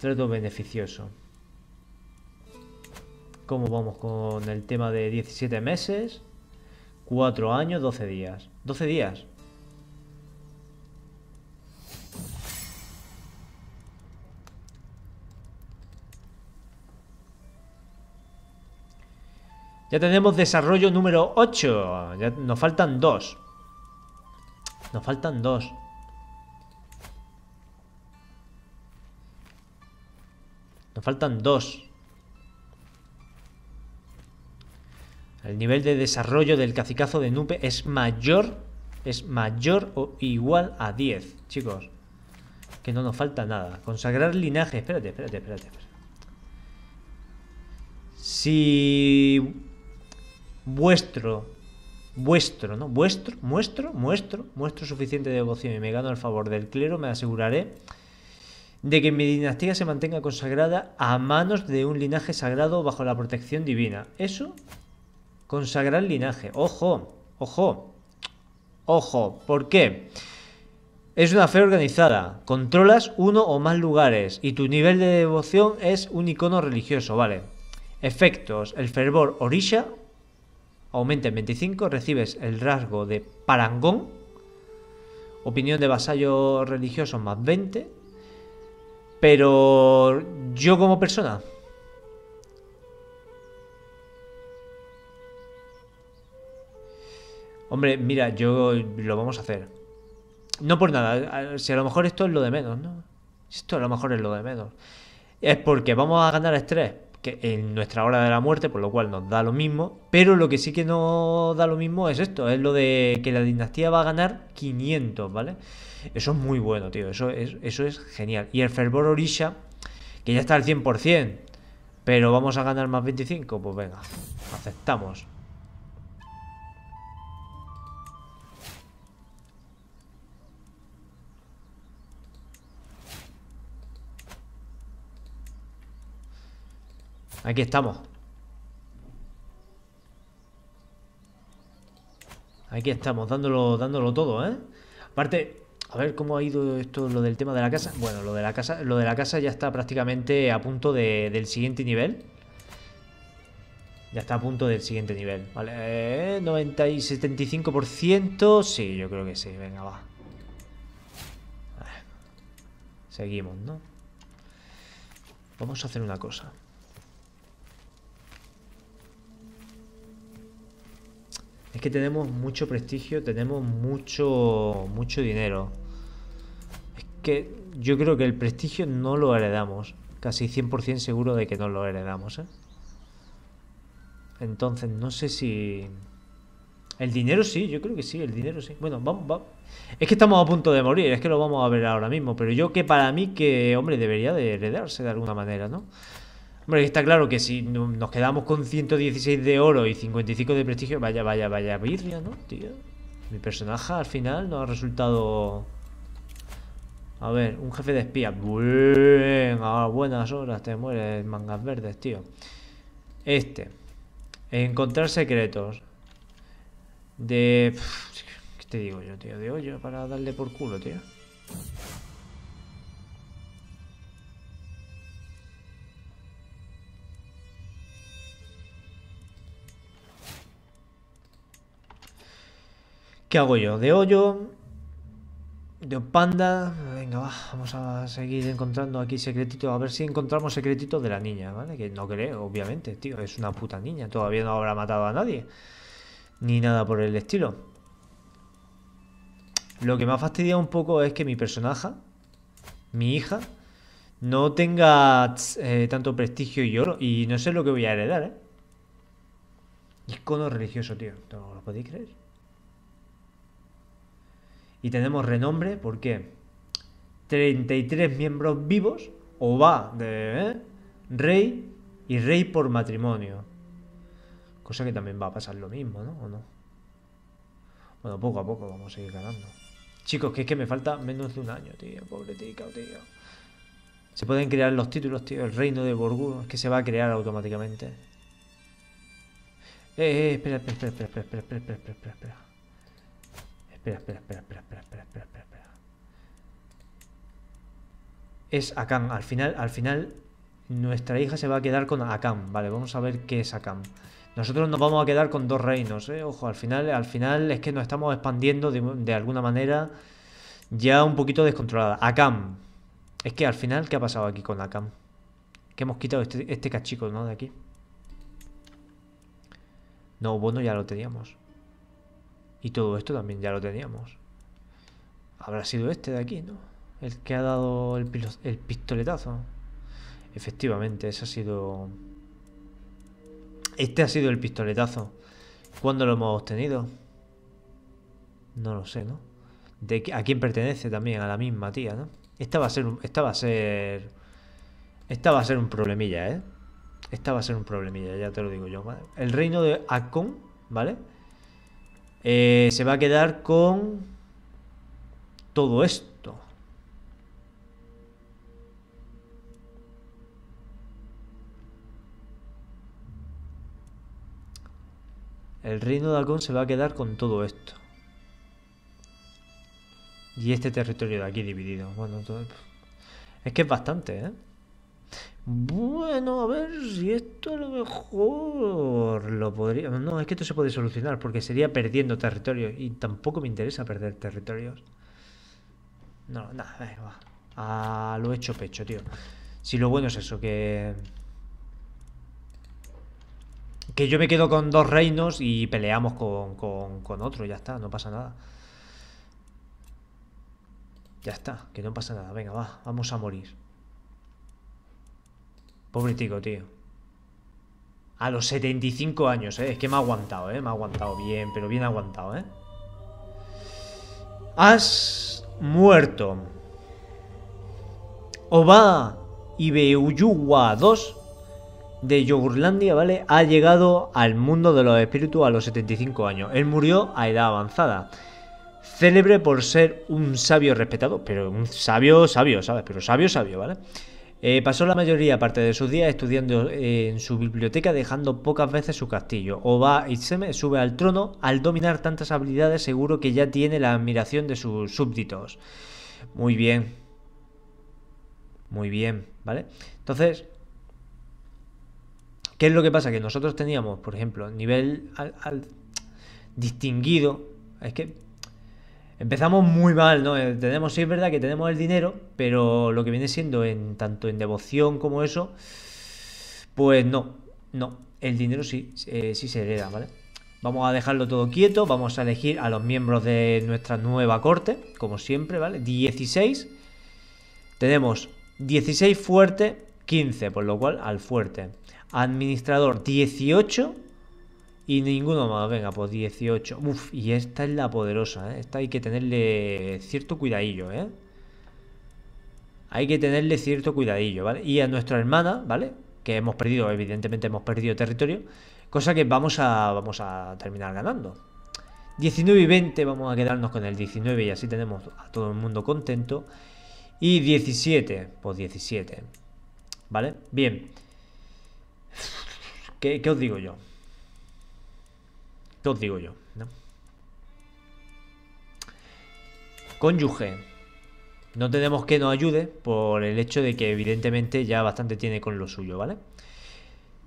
Trato beneficioso. ¿Cómo vamos con el tema de 17 meses? 4 años, 12 días. 12 días. Ya tenemos desarrollo número 8. Ya nos faltan 2. Nos faltan 2. Nos faltan dos. El nivel de desarrollo del cacicazo de Nupe es mayor, es mayor o igual a 10, chicos. Que no nos falta nada. Consagrar linaje. Espérate, espérate, espérate. Si vuestro, vuestro, ¿no? Vuestro, muestro, muestro, muestro suficiente devoción y me gano el favor del clero, me aseguraré de que mi dinastía se mantenga consagrada a manos de un linaje sagrado bajo la protección divina. Eso, consagrar linaje. Ojo, ojo, ojo. ¿Por qué? Es una fe organizada. Controlas uno o más lugares y tu nivel de devoción es un icono religioso, ¿vale? Efectos. El fervor orisha aumenta en 25. Recibes el rasgo de parangón. Opinión de vasallo religioso más 20 pero yo como persona... Hombre, mira, yo lo vamos a hacer. No por nada, si a lo mejor esto es lo de menos, ¿no? Esto a lo mejor es lo de menos. Es porque vamos a ganar estrés, que en nuestra hora de la muerte, por lo cual nos da lo mismo, pero lo que sí que nos da lo mismo es esto, es lo de que la dinastía va a ganar 500, ¿vale? vale eso es muy bueno, tío. Eso es, eso es genial. Y el fervor Orisha, que ya está al 100%, pero vamos a ganar más 25. Pues venga, aceptamos. Aquí estamos. Aquí estamos, dándolo, dándolo todo, ¿eh? Aparte, a ver cómo ha ido esto, lo del tema de la casa. Bueno, lo de la casa, lo de la casa ya está prácticamente a punto del siguiente nivel. Ya está a punto del siguiente nivel. Vale, eh, 90 y 75%. Sí, yo creo que sí. Venga, va. Seguimos, ¿no? Vamos a hacer una cosa. Es que tenemos mucho prestigio, tenemos mucho, mucho dinero que yo creo que el prestigio no lo heredamos. Casi 100% seguro de que no lo heredamos. ¿eh? Entonces, no sé si... El dinero sí, yo creo que sí, el dinero sí. Bueno, vamos, vamos. Es que estamos a punto de morir, es que lo vamos a ver ahora mismo. Pero yo que para mí que, hombre, debería de heredarse de alguna manera, ¿no? Hombre, está claro que si nos quedamos con 116 de oro y 55 de prestigio, vaya, vaya, vaya birria, ¿no, tío? Mi personaje al final no ha resultado a ver, un jefe de espía. a buenas horas te mueres, mangas verdes, tío. Este. Encontrar secretos. De... ¿Qué te digo yo, tío? De hoyo para darle por culo, tío. ¿Qué hago yo? De hoyo de panda, Venga, vamos a seguir encontrando aquí secretitos A ver si encontramos secretitos de la niña, ¿vale? Que no creo, obviamente, tío. Es una puta niña. Todavía no habrá matado a nadie. Ni nada por el estilo. Lo que me ha fastidiado un poco es que mi personaje, mi hija, no tenga eh, tanto prestigio y oro. Y no sé lo que voy a heredar, ¿eh? Icono religioso, tío. ¿No lo podéis creer? y tenemos renombre porque 33 miembros vivos o va de ¿eh? rey y rey por matrimonio. Cosa que también va a pasar lo mismo, ¿no? Bueno, poco a poco vamos a seguir ganando. Chicos, que es que me falta menos de un año, tío. Pobre tío, tío. Se pueden crear los títulos, tío. El reino de Borgú. Es que se va a crear automáticamente. Eh, eh, espera, espera, espera, espera, espera, espera, espera, espera. Espera, espera, espera, espera, espera, Es Akam. Al final, al final, nuestra hija se va a quedar con Akam. Vale, vamos a ver qué es Akam. Nosotros nos vamos a quedar con dos reinos, ¿eh? Ojo, al final, al final es que nos estamos expandiendo de, alguna manera ya un poquito descontrolada. Akam. Es que al final, ¿qué ha pasado aquí con Akam? Que hemos quitado este, este cachico, ¿no? De aquí. No, bueno, ya lo teníamos. Y todo esto también ya lo teníamos. Habrá sido este de aquí, ¿no? El que ha dado el, el pistoletazo. Efectivamente, ese ha sido... Este ha sido el pistoletazo. ¿Cuándo lo hemos obtenido? No lo sé, ¿no? De, ¿A quién pertenece también? A la misma tía, ¿no? Esta va a ser... Esta va a ser... Esta va a ser un problemilla, ¿eh? Esta va a ser un problemilla, ya te lo digo yo. ¿vale? El reino de Akon, ¿vale? Eh, se va a quedar con todo esto. El reino de Alcón se va a quedar con todo esto. Y este territorio de aquí dividido. es que es bastante, ¿eh? Bueno, a ver si esto a lo mejor lo podría... No, es que esto se puede solucionar porque sería perdiendo territorio y tampoco me interesa perder territorios. No, nada, va. A ah, lo hecho pecho, tío. Si lo bueno es eso, que... Que yo me quedo con dos reinos y peleamos con, con otro, ya está, no pasa nada. Ya está, que no pasa nada. Venga, va, vamos a morir. Pobre tío. A los 75 años, ¿eh? Es que me ha aguantado, ¿eh? Me ha aguantado bien, pero bien aguantado, ¿eh? Has muerto. Oba Ibeuyuwa 2 de Yogurlandia, ¿vale? Ha llegado al mundo de los espíritus a los 75 años. Él murió a edad avanzada. Célebre por ser un sabio respetado, pero un sabio, sabio, ¿sabes? Pero sabio, sabio, ¿vale? Eh, pasó la mayoría parte de sus días estudiando eh, en su biblioteca, dejando pocas veces su castillo. Oba me sube al trono, al dominar tantas habilidades seguro que ya tiene la admiración de sus súbditos. Muy bien. Muy bien, ¿vale? Entonces, ¿qué es lo que pasa? Que nosotros teníamos, por ejemplo, nivel distinguido. Es que Empezamos muy mal, ¿no? Eh, tenemos, sí es verdad que tenemos el dinero, pero lo que viene siendo en tanto en devoción como eso, pues no, no. El dinero sí, eh, sí se hereda, ¿vale? Vamos a dejarlo todo quieto, vamos a elegir a los miembros de nuestra nueva corte, como siempre, ¿vale? 16. Tenemos 16 fuerte, 15, por lo cual al fuerte. Administrador 18, y ninguno más, venga, pues 18. Uf, y esta es la poderosa, ¿eh? Esta hay que tenerle cierto cuidadillo, ¿eh? Hay que tenerle cierto cuidadillo, ¿vale? Y a nuestra hermana, ¿vale? Que hemos perdido, evidentemente hemos perdido territorio. Cosa que vamos a, vamos a terminar ganando. 19 y 20, vamos a quedarnos con el 19 y así tenemos a todo el mundo contento. Y 17, pues 17. ¿Vale? Bien. qué os digo yo? digo yo? ¿no? Cónyuge. No tenemos que nos ayude por el hecho de que evidentemente ya bastante tiene con lo suyo, ¿vale?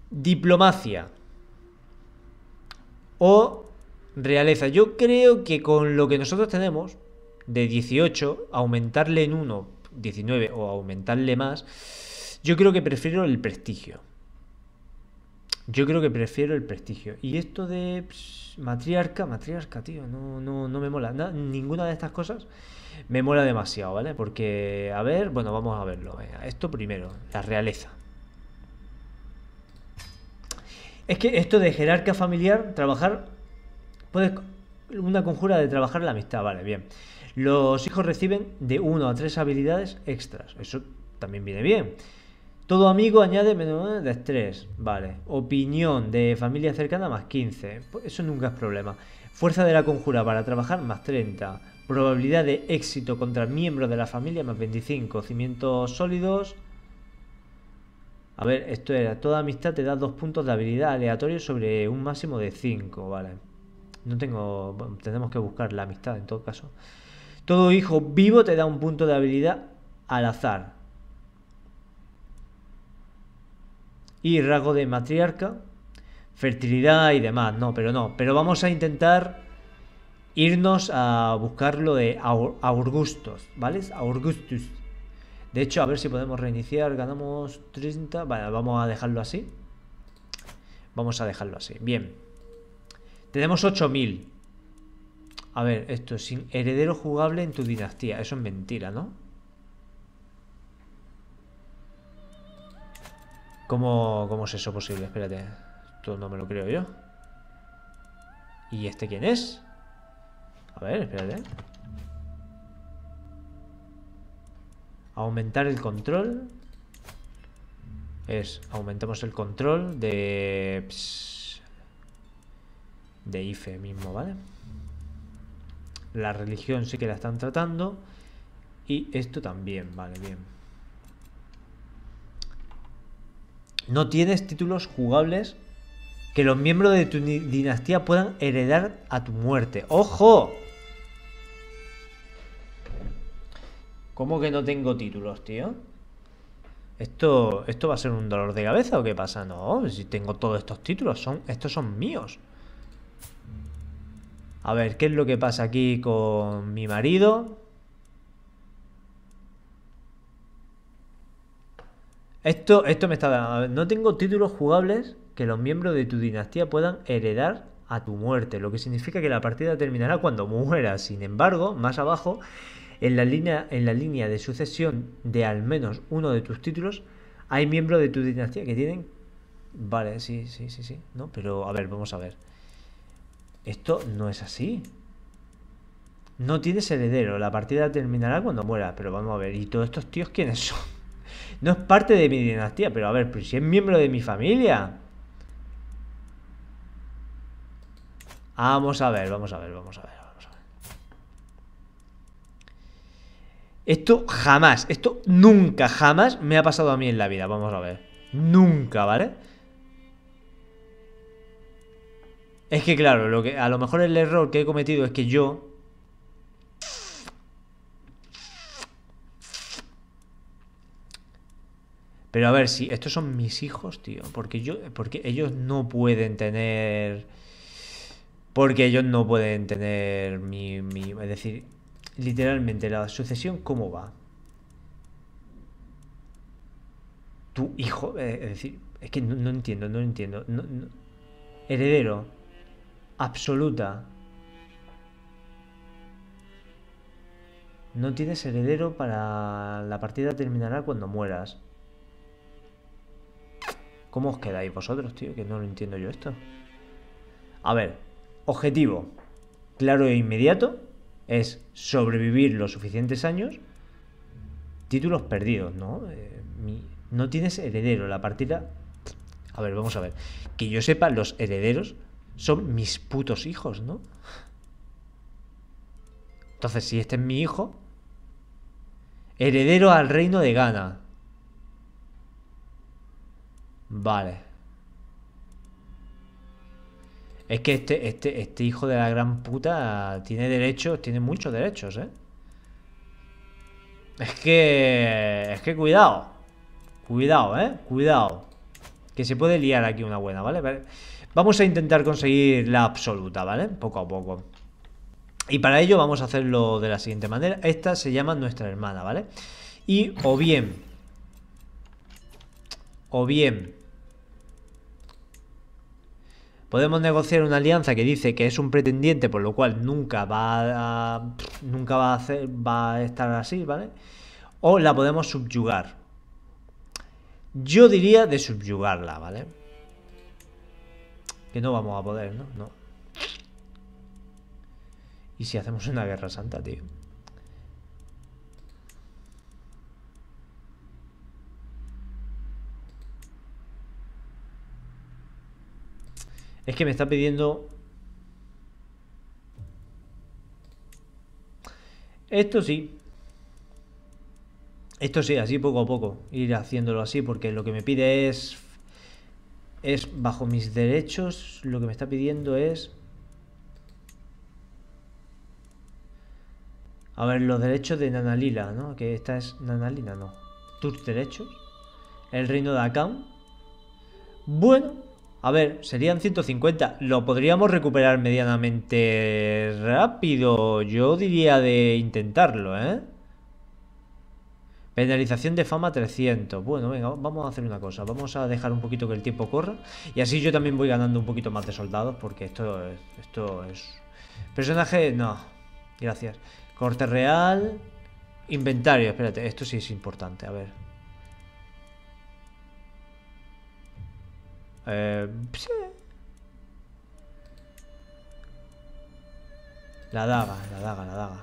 Diplomacia. O realeza. Yo creo que con lo que nosotros tenemos, de 18, aumentarle en 1, 19 o aumentarle más, yo creo que prefiero el prestigio. Yo creo que prefiero el prestigio. Y esto de matriarca, matriarca, tío, no, no, no me mola. ninguna de estas cosas me mola demasiado, ¿vale? Porque, a ver, bueno, vamos a verlo. Esto primero, la realeza. Es que esto de jerarca familiar, trabajar, puedes una conjura de trabajar la amistad, vale, bien. Los hijos reciben de 1 a 3 habilidades extras. Eso también viene bien. Todo amigo añade menos de estrés, vale. Opinión de familia cercana más 15, eso nunca es problema. Fuerza de la conjura para trabajar más 30. Probabilidad de éxito contra miembros de la familia más 25. Cimientos sólidos. A ver, esto era, toda amistad te da dos puntos de habilidad aleatorio sobre un máximo de 5, vale. No tengo, tenemos que buscar la amistad en todo caso. Todo hijo vivo te da un punto de habilidad al azar, y rasgo de matriarca, fertilidad y demás, no, pero no, pero vamos a intentar irnos a buscar lo de Augustus, ¿vale? Augustus. De hecho, a ver si podemos reiniciar, ganamos 30, vale, vamos a dejarlo así. Vamos a dejarlo así, bien. Tenemos 8000. A ver, esto sin heredero jugable en tu dinastía, eso es mentira, ¿no? ¿Cómo, es eso posible? Espérate. Esto no me lo creo yo. ¿Y este quién es? A ver, espérate. Aumentar el control. Es, aumentamos el control de... de IFE mismo, ¿vale? La religión sí que la están tratando. Y esto también, vale, bien. no tienes títulos jugables que los miembros de tu dinastía puedan heredar a tu muerte. ¡Ojo! ¿Cómo que no tengo títulos, tío? ¿Esto, ¿Esto va a ser un dolor de cabeza o qué pasa? No, si tengo todos estos títulos, son, estos son míos. A ver, ¿qué es lo que pasa aquí con mi marido? Esto, esto me está dando. No tengo títulos jugables que los miembros de tu dinastía puedan heredar a tu muerte, lo que significa que la partida terminará cuando mueras. Sin embargo, más abajo, en la línea, en la línea de sucesión de al menos uno de tus títulos, hay miembros de tu dinastía que tienen... Vale, sí, sí, sí, sí. No, pero a ver, vamos a ver. Esto no es así. No tienes heredero. La partida terminará cuando mueras. Pero vamos a ver. ¿Y todos estos tíos quiénes son? No es parte de mi dinastía, pero a ver, si es miembro de mi familia. Vamos a ver, vamos a ver, vamos a ver, vamos a ver. Esto jamás, esto nunca, jamás me ha pasado a mí en la vida. Vamos a ver. Nunca, ¿vale? Es que claro, lo que, a lo mejor el error que he cometido es que yo Pero a ver, si estos son mis hijos, tío, porque yo, porque ellos no pueden tener, porque ellos no pueden tener mi, mi es decir, literalmente la sucesión cómo va. Tu hijo, eh, es decir, es que no, entiendo, no entiendo, heredero, absoluta. No tienes heredero para la partida terminará cuando mueras. ¿Cómo os quedáis vosotros, tío? Que no lo entiendo yo esto. A ver, objetivo claro e inmediato es sobrevivir los suficientes años. Títulos perdidos, ¿no? Eh, no tienes heredero. La partida... A ver, vamos a ver. Que yo sepa, los herederos son mis putos hijos, ¿no? Entonces, si este es mi hijo... Heredero al reino de Ghana. Vale. Es que este, este, este hijo de la gran puta tiene derechos, tiene muchos derechos, ¿eh? Es que... Es que cuidado. Cuidado, ¿eh? Cuidado. Que se puede liar aquí una buena, ¿vale? Vamos a intentar conseguir la absoluta, ¿vale? Poco a poco. Y para ello vamos a hacerlo de la siguiente manera. Esta se llama nuestra hermana, ¿vale? Y o bien... O bien... Podemos negociar una alianza que dice que es un pretendiente, por lo cual nunca va a, nunca va a, estar así, ¿vale? O la podemos subyugar. Yo diría de subyugarla, ¿vale? Que no vamos a poder, ¿no? ¿Y si hacemos una guerra santa, tío? Es que me está pidiendo... Esto sí. Esto sí, así poco a poco. Ir haciéndolo así porque lo que me pide es... Es bajo mis derechos. Lo que me está pidiendo es... A ver, los derechos de Nanalila, ¿no? Que esta es Nanalina no. Tus derechos. El reino de Akan. Bueno, a ver, serían 150. Lo podríamos recuperar medianamente rápido. Yo diría de intentarlo, ¿eh? Penalización de fama 300. Bueno, venga, vamos a hacer una cosa. Vamos a dejar un poquito que el tiempo corra. Y así yo también voy ganando un poquito más de soldados. Porque esto es... Esto es... Personaje... No. Gracias. Corte real. Inventario. Espérate, esto sí es importante. A ver. Eh, la daga, la daga, la daga.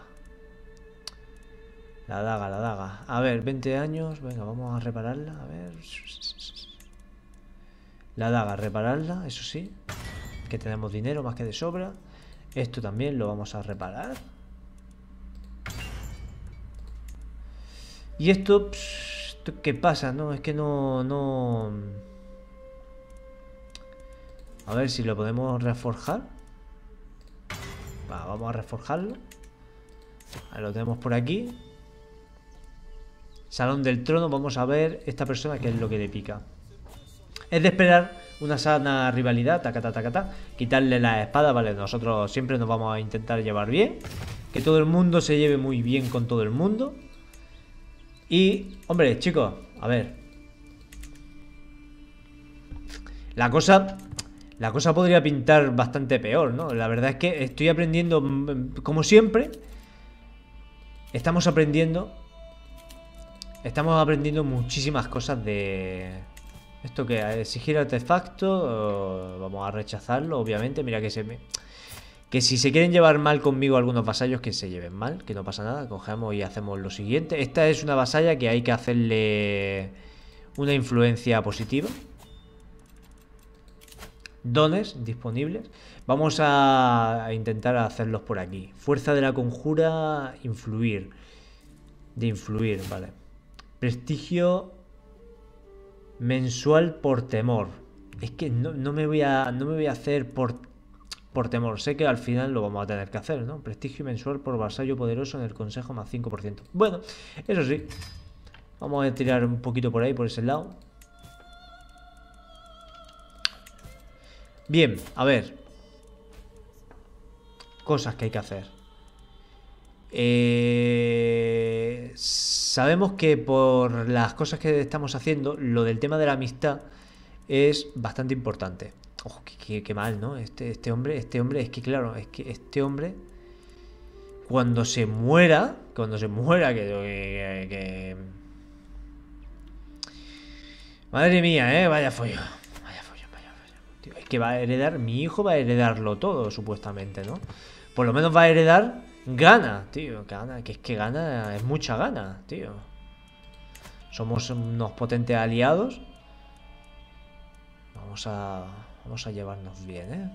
La daga, la daga. A ver, 20 años. Venga, vamos a repararla. A ver. La daga, repararla, eso sí. Que tenemos dinero más que de sobra. Esto también lo vamos a reparar. Y esto, ¿qué pasa? No, es que no, no... A ver si lo podemos reforjar. vamos a reforjarlo. lo tenemos por aquí. Salón del trono, vamos a ver esta persona que es lo que le pica. Es de esperar una sana rivalidad, tacata, Quitarle la espada, vale, nosotros siempre nos vamos a intentar llevar bien. Que todo el mundo se lleve muy bien con todo el mundo. Y, hombre, chicos, a ver. La cosa la cosa podría pintar bastante peor, ¿no? La verdad es que estoy aprendiendo, mm, mm, como siempre, estamos aprendiendo, estamos aprendiendo muchísimas cosas de... ¿Esto que ¿Exigir eh, artefacto? Vamos a rechazarlo, obviamente. Mira que se me... Que si se quieren llevar mal conmigo algunos vasallos, que se lleven mal, que no pasa nada. Cogemos y hacemos lo siguiente. Esta es una vasalla que hay que hacerle una influencia positiva dones disponibles. Vamos a intentar hacerlos por aquí. Fuerza de la conjura, influir. De influir, vale. Prestigio mensual por temor. Es que no, me, voy a, no me voy a hacer por, por temor. Sé que al final lo vamos a tener que hacer, ¿no? Prestigio mensual por vasallo poderoso en el consejo más 5%. Bueno, eso sí. Vamos a tirar un poquito por ahí, por ese lado. Bien, a ver. Cosas que hay que hacer. Eh, sabemos que por las cosas que estamos haciendo, lo del tema de la amistad es bastante importante. Ojo, qué, mal, ¿no? Este, este, hombre, este hombre, es que claro, es que este hombre, cuando se muera, cuando se muera, que, Madre mía, ¿eh? Vaya follón que va a heredar, mi hijo va a heredarlo todo, supuestamente, ¿no? Por lo menos va a heredar gana, tío, gana, que es que gana, es mucha gana, tío. Somos unos potentes aliados. Vamos a, vamos a llevarnos bien, ¿eh?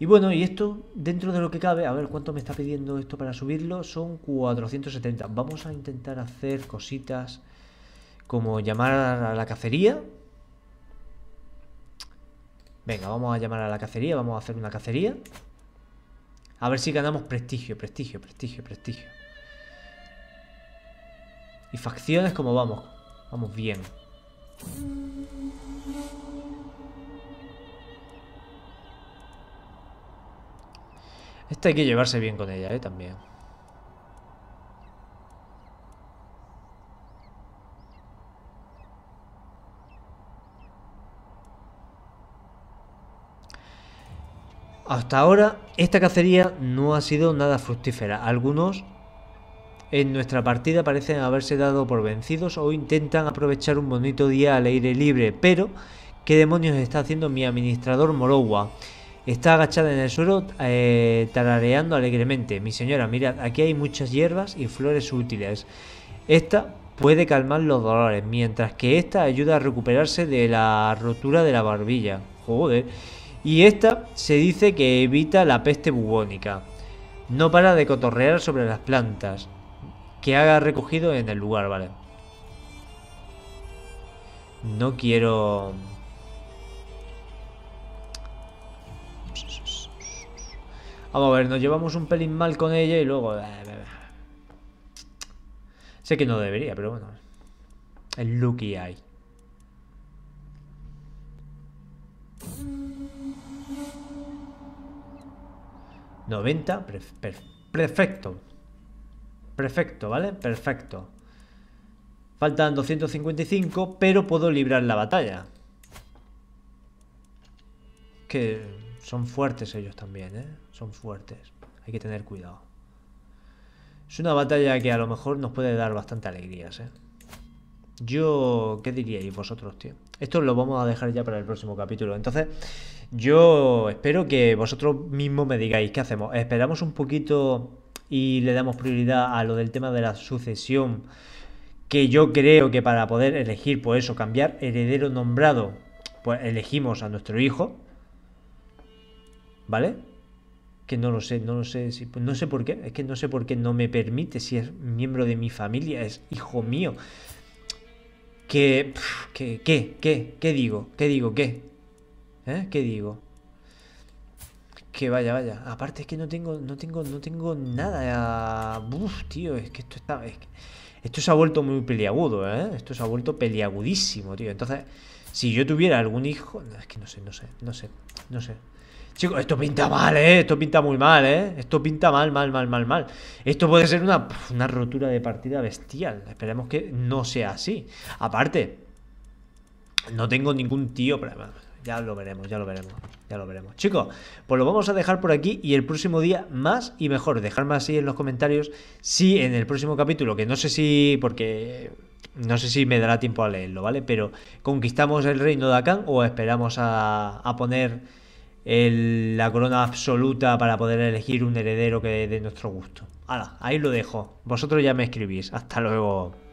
Y bueno, y esto dentro de lo que cabe, a ver cuánto me está pidiendo esto para subirlo, son 470. Vamos a intentar hacer cositas como llamar a la cacería, Venga, vamos a llamar a la cacería, vamos a hacer una cacería. A ver si ganamos prestigio, prestigio, prestigio, prestigio. Y facciones como vamos. Vamos bien. Esta hay que llevarse bien con ella, ¿eh? También. Hasta ahora, esta cacería no ha sido nada fructífera. Algunos en nuestra partida parecen haberse dado por vencidos o intentan aprovechar un bonito día al aire libre, pero ¿qué demonios está haciendo mi administrador Morowa? Está agachada en el suelo eh, tarareando alegremente. Mi señora, mirad, aquí hay muchas hierbas y flores útiles. Esta puede calmar los dolores, mientras que esta ayuda a recuperarse de la rotura de la barbilla. Joder y esta se dice que evita la peste bubónica. No para de cotorrear sobre las plantas que haga recogido en el lugar, ¿vale? No quiero... Vamos a ver, nos llevamos un pelín mal con ella y luego... Eh, eh, eh. Sé que no debería, pero bueno. El look hay. 90, perfecto. Perfecto, ¿vale? Perfecto. Faltan 255, pero puedo librar la batalla. Que son fuertes ellos también, ¿eh? Son fuertes. Hay que tener cuidado. Es una batalla que a lo mejor nos puede dar bastante alegrías, ¿eh? Yo, ¿qué diríais vosotros, tío? Esto lo vamos a dejar ya para el próximo capítulo. Entonces, yo espero que vosotros mismos me digáis qué hacemos. Esperamos un poquito y le damos prioridad a lo del tema de la sucesión, que yo creo que para poder elegir, pues eso, cambiar heredero nombrado, pues elegimos a nuestro hijo, ¿vale? Que no lo sé, no lo sé, si, no sé por qué, es que no sé por qué no me permite, si es miembro de mi familia, es hijo mío. Que, que, qué, qué, qué digo? ¿Qué digo? ¿Qué? ¿Eh? ¿Qué digo? Que vaya, vaya. Aparte es que no tengo, no tengo, no tengo nada. Uf, tío, es que esto está. Esto se ha vuelto muy peliagudo, ¿eh? Esto se ha vuelto peliagudísimo, tío. Entonces, si yo tuviera algún hijo. Es que no sé, no sé, no sé, no sé. Chicos, esto pinta mal, ¿eh? Esto pinta muy mal, ¿eh? Esto pinta mal, mal, mal, mal, mal. Esto puede ser una, una rotura de partida bestial. Esperemos que no sea así. Aparte, no tengo ningún tío. Para ya lo veremos, ya lo veremos, ya lo veremos. Chicos, pues lo vamos a dejar por aquí y el próximo día más y mejor. Dejadme así en los comentarios si en el próximo capítulo, que no sé si, porque no sé si me dará tiempo a leerlo, ¿vale? Pero conquistamos el reino de Akan o esperamos a, poner la corona absoluta para poder elegir un heredero que de, nuestro gusto. ahí lo dejo. Vosotros ya me escribís. Hasta luego.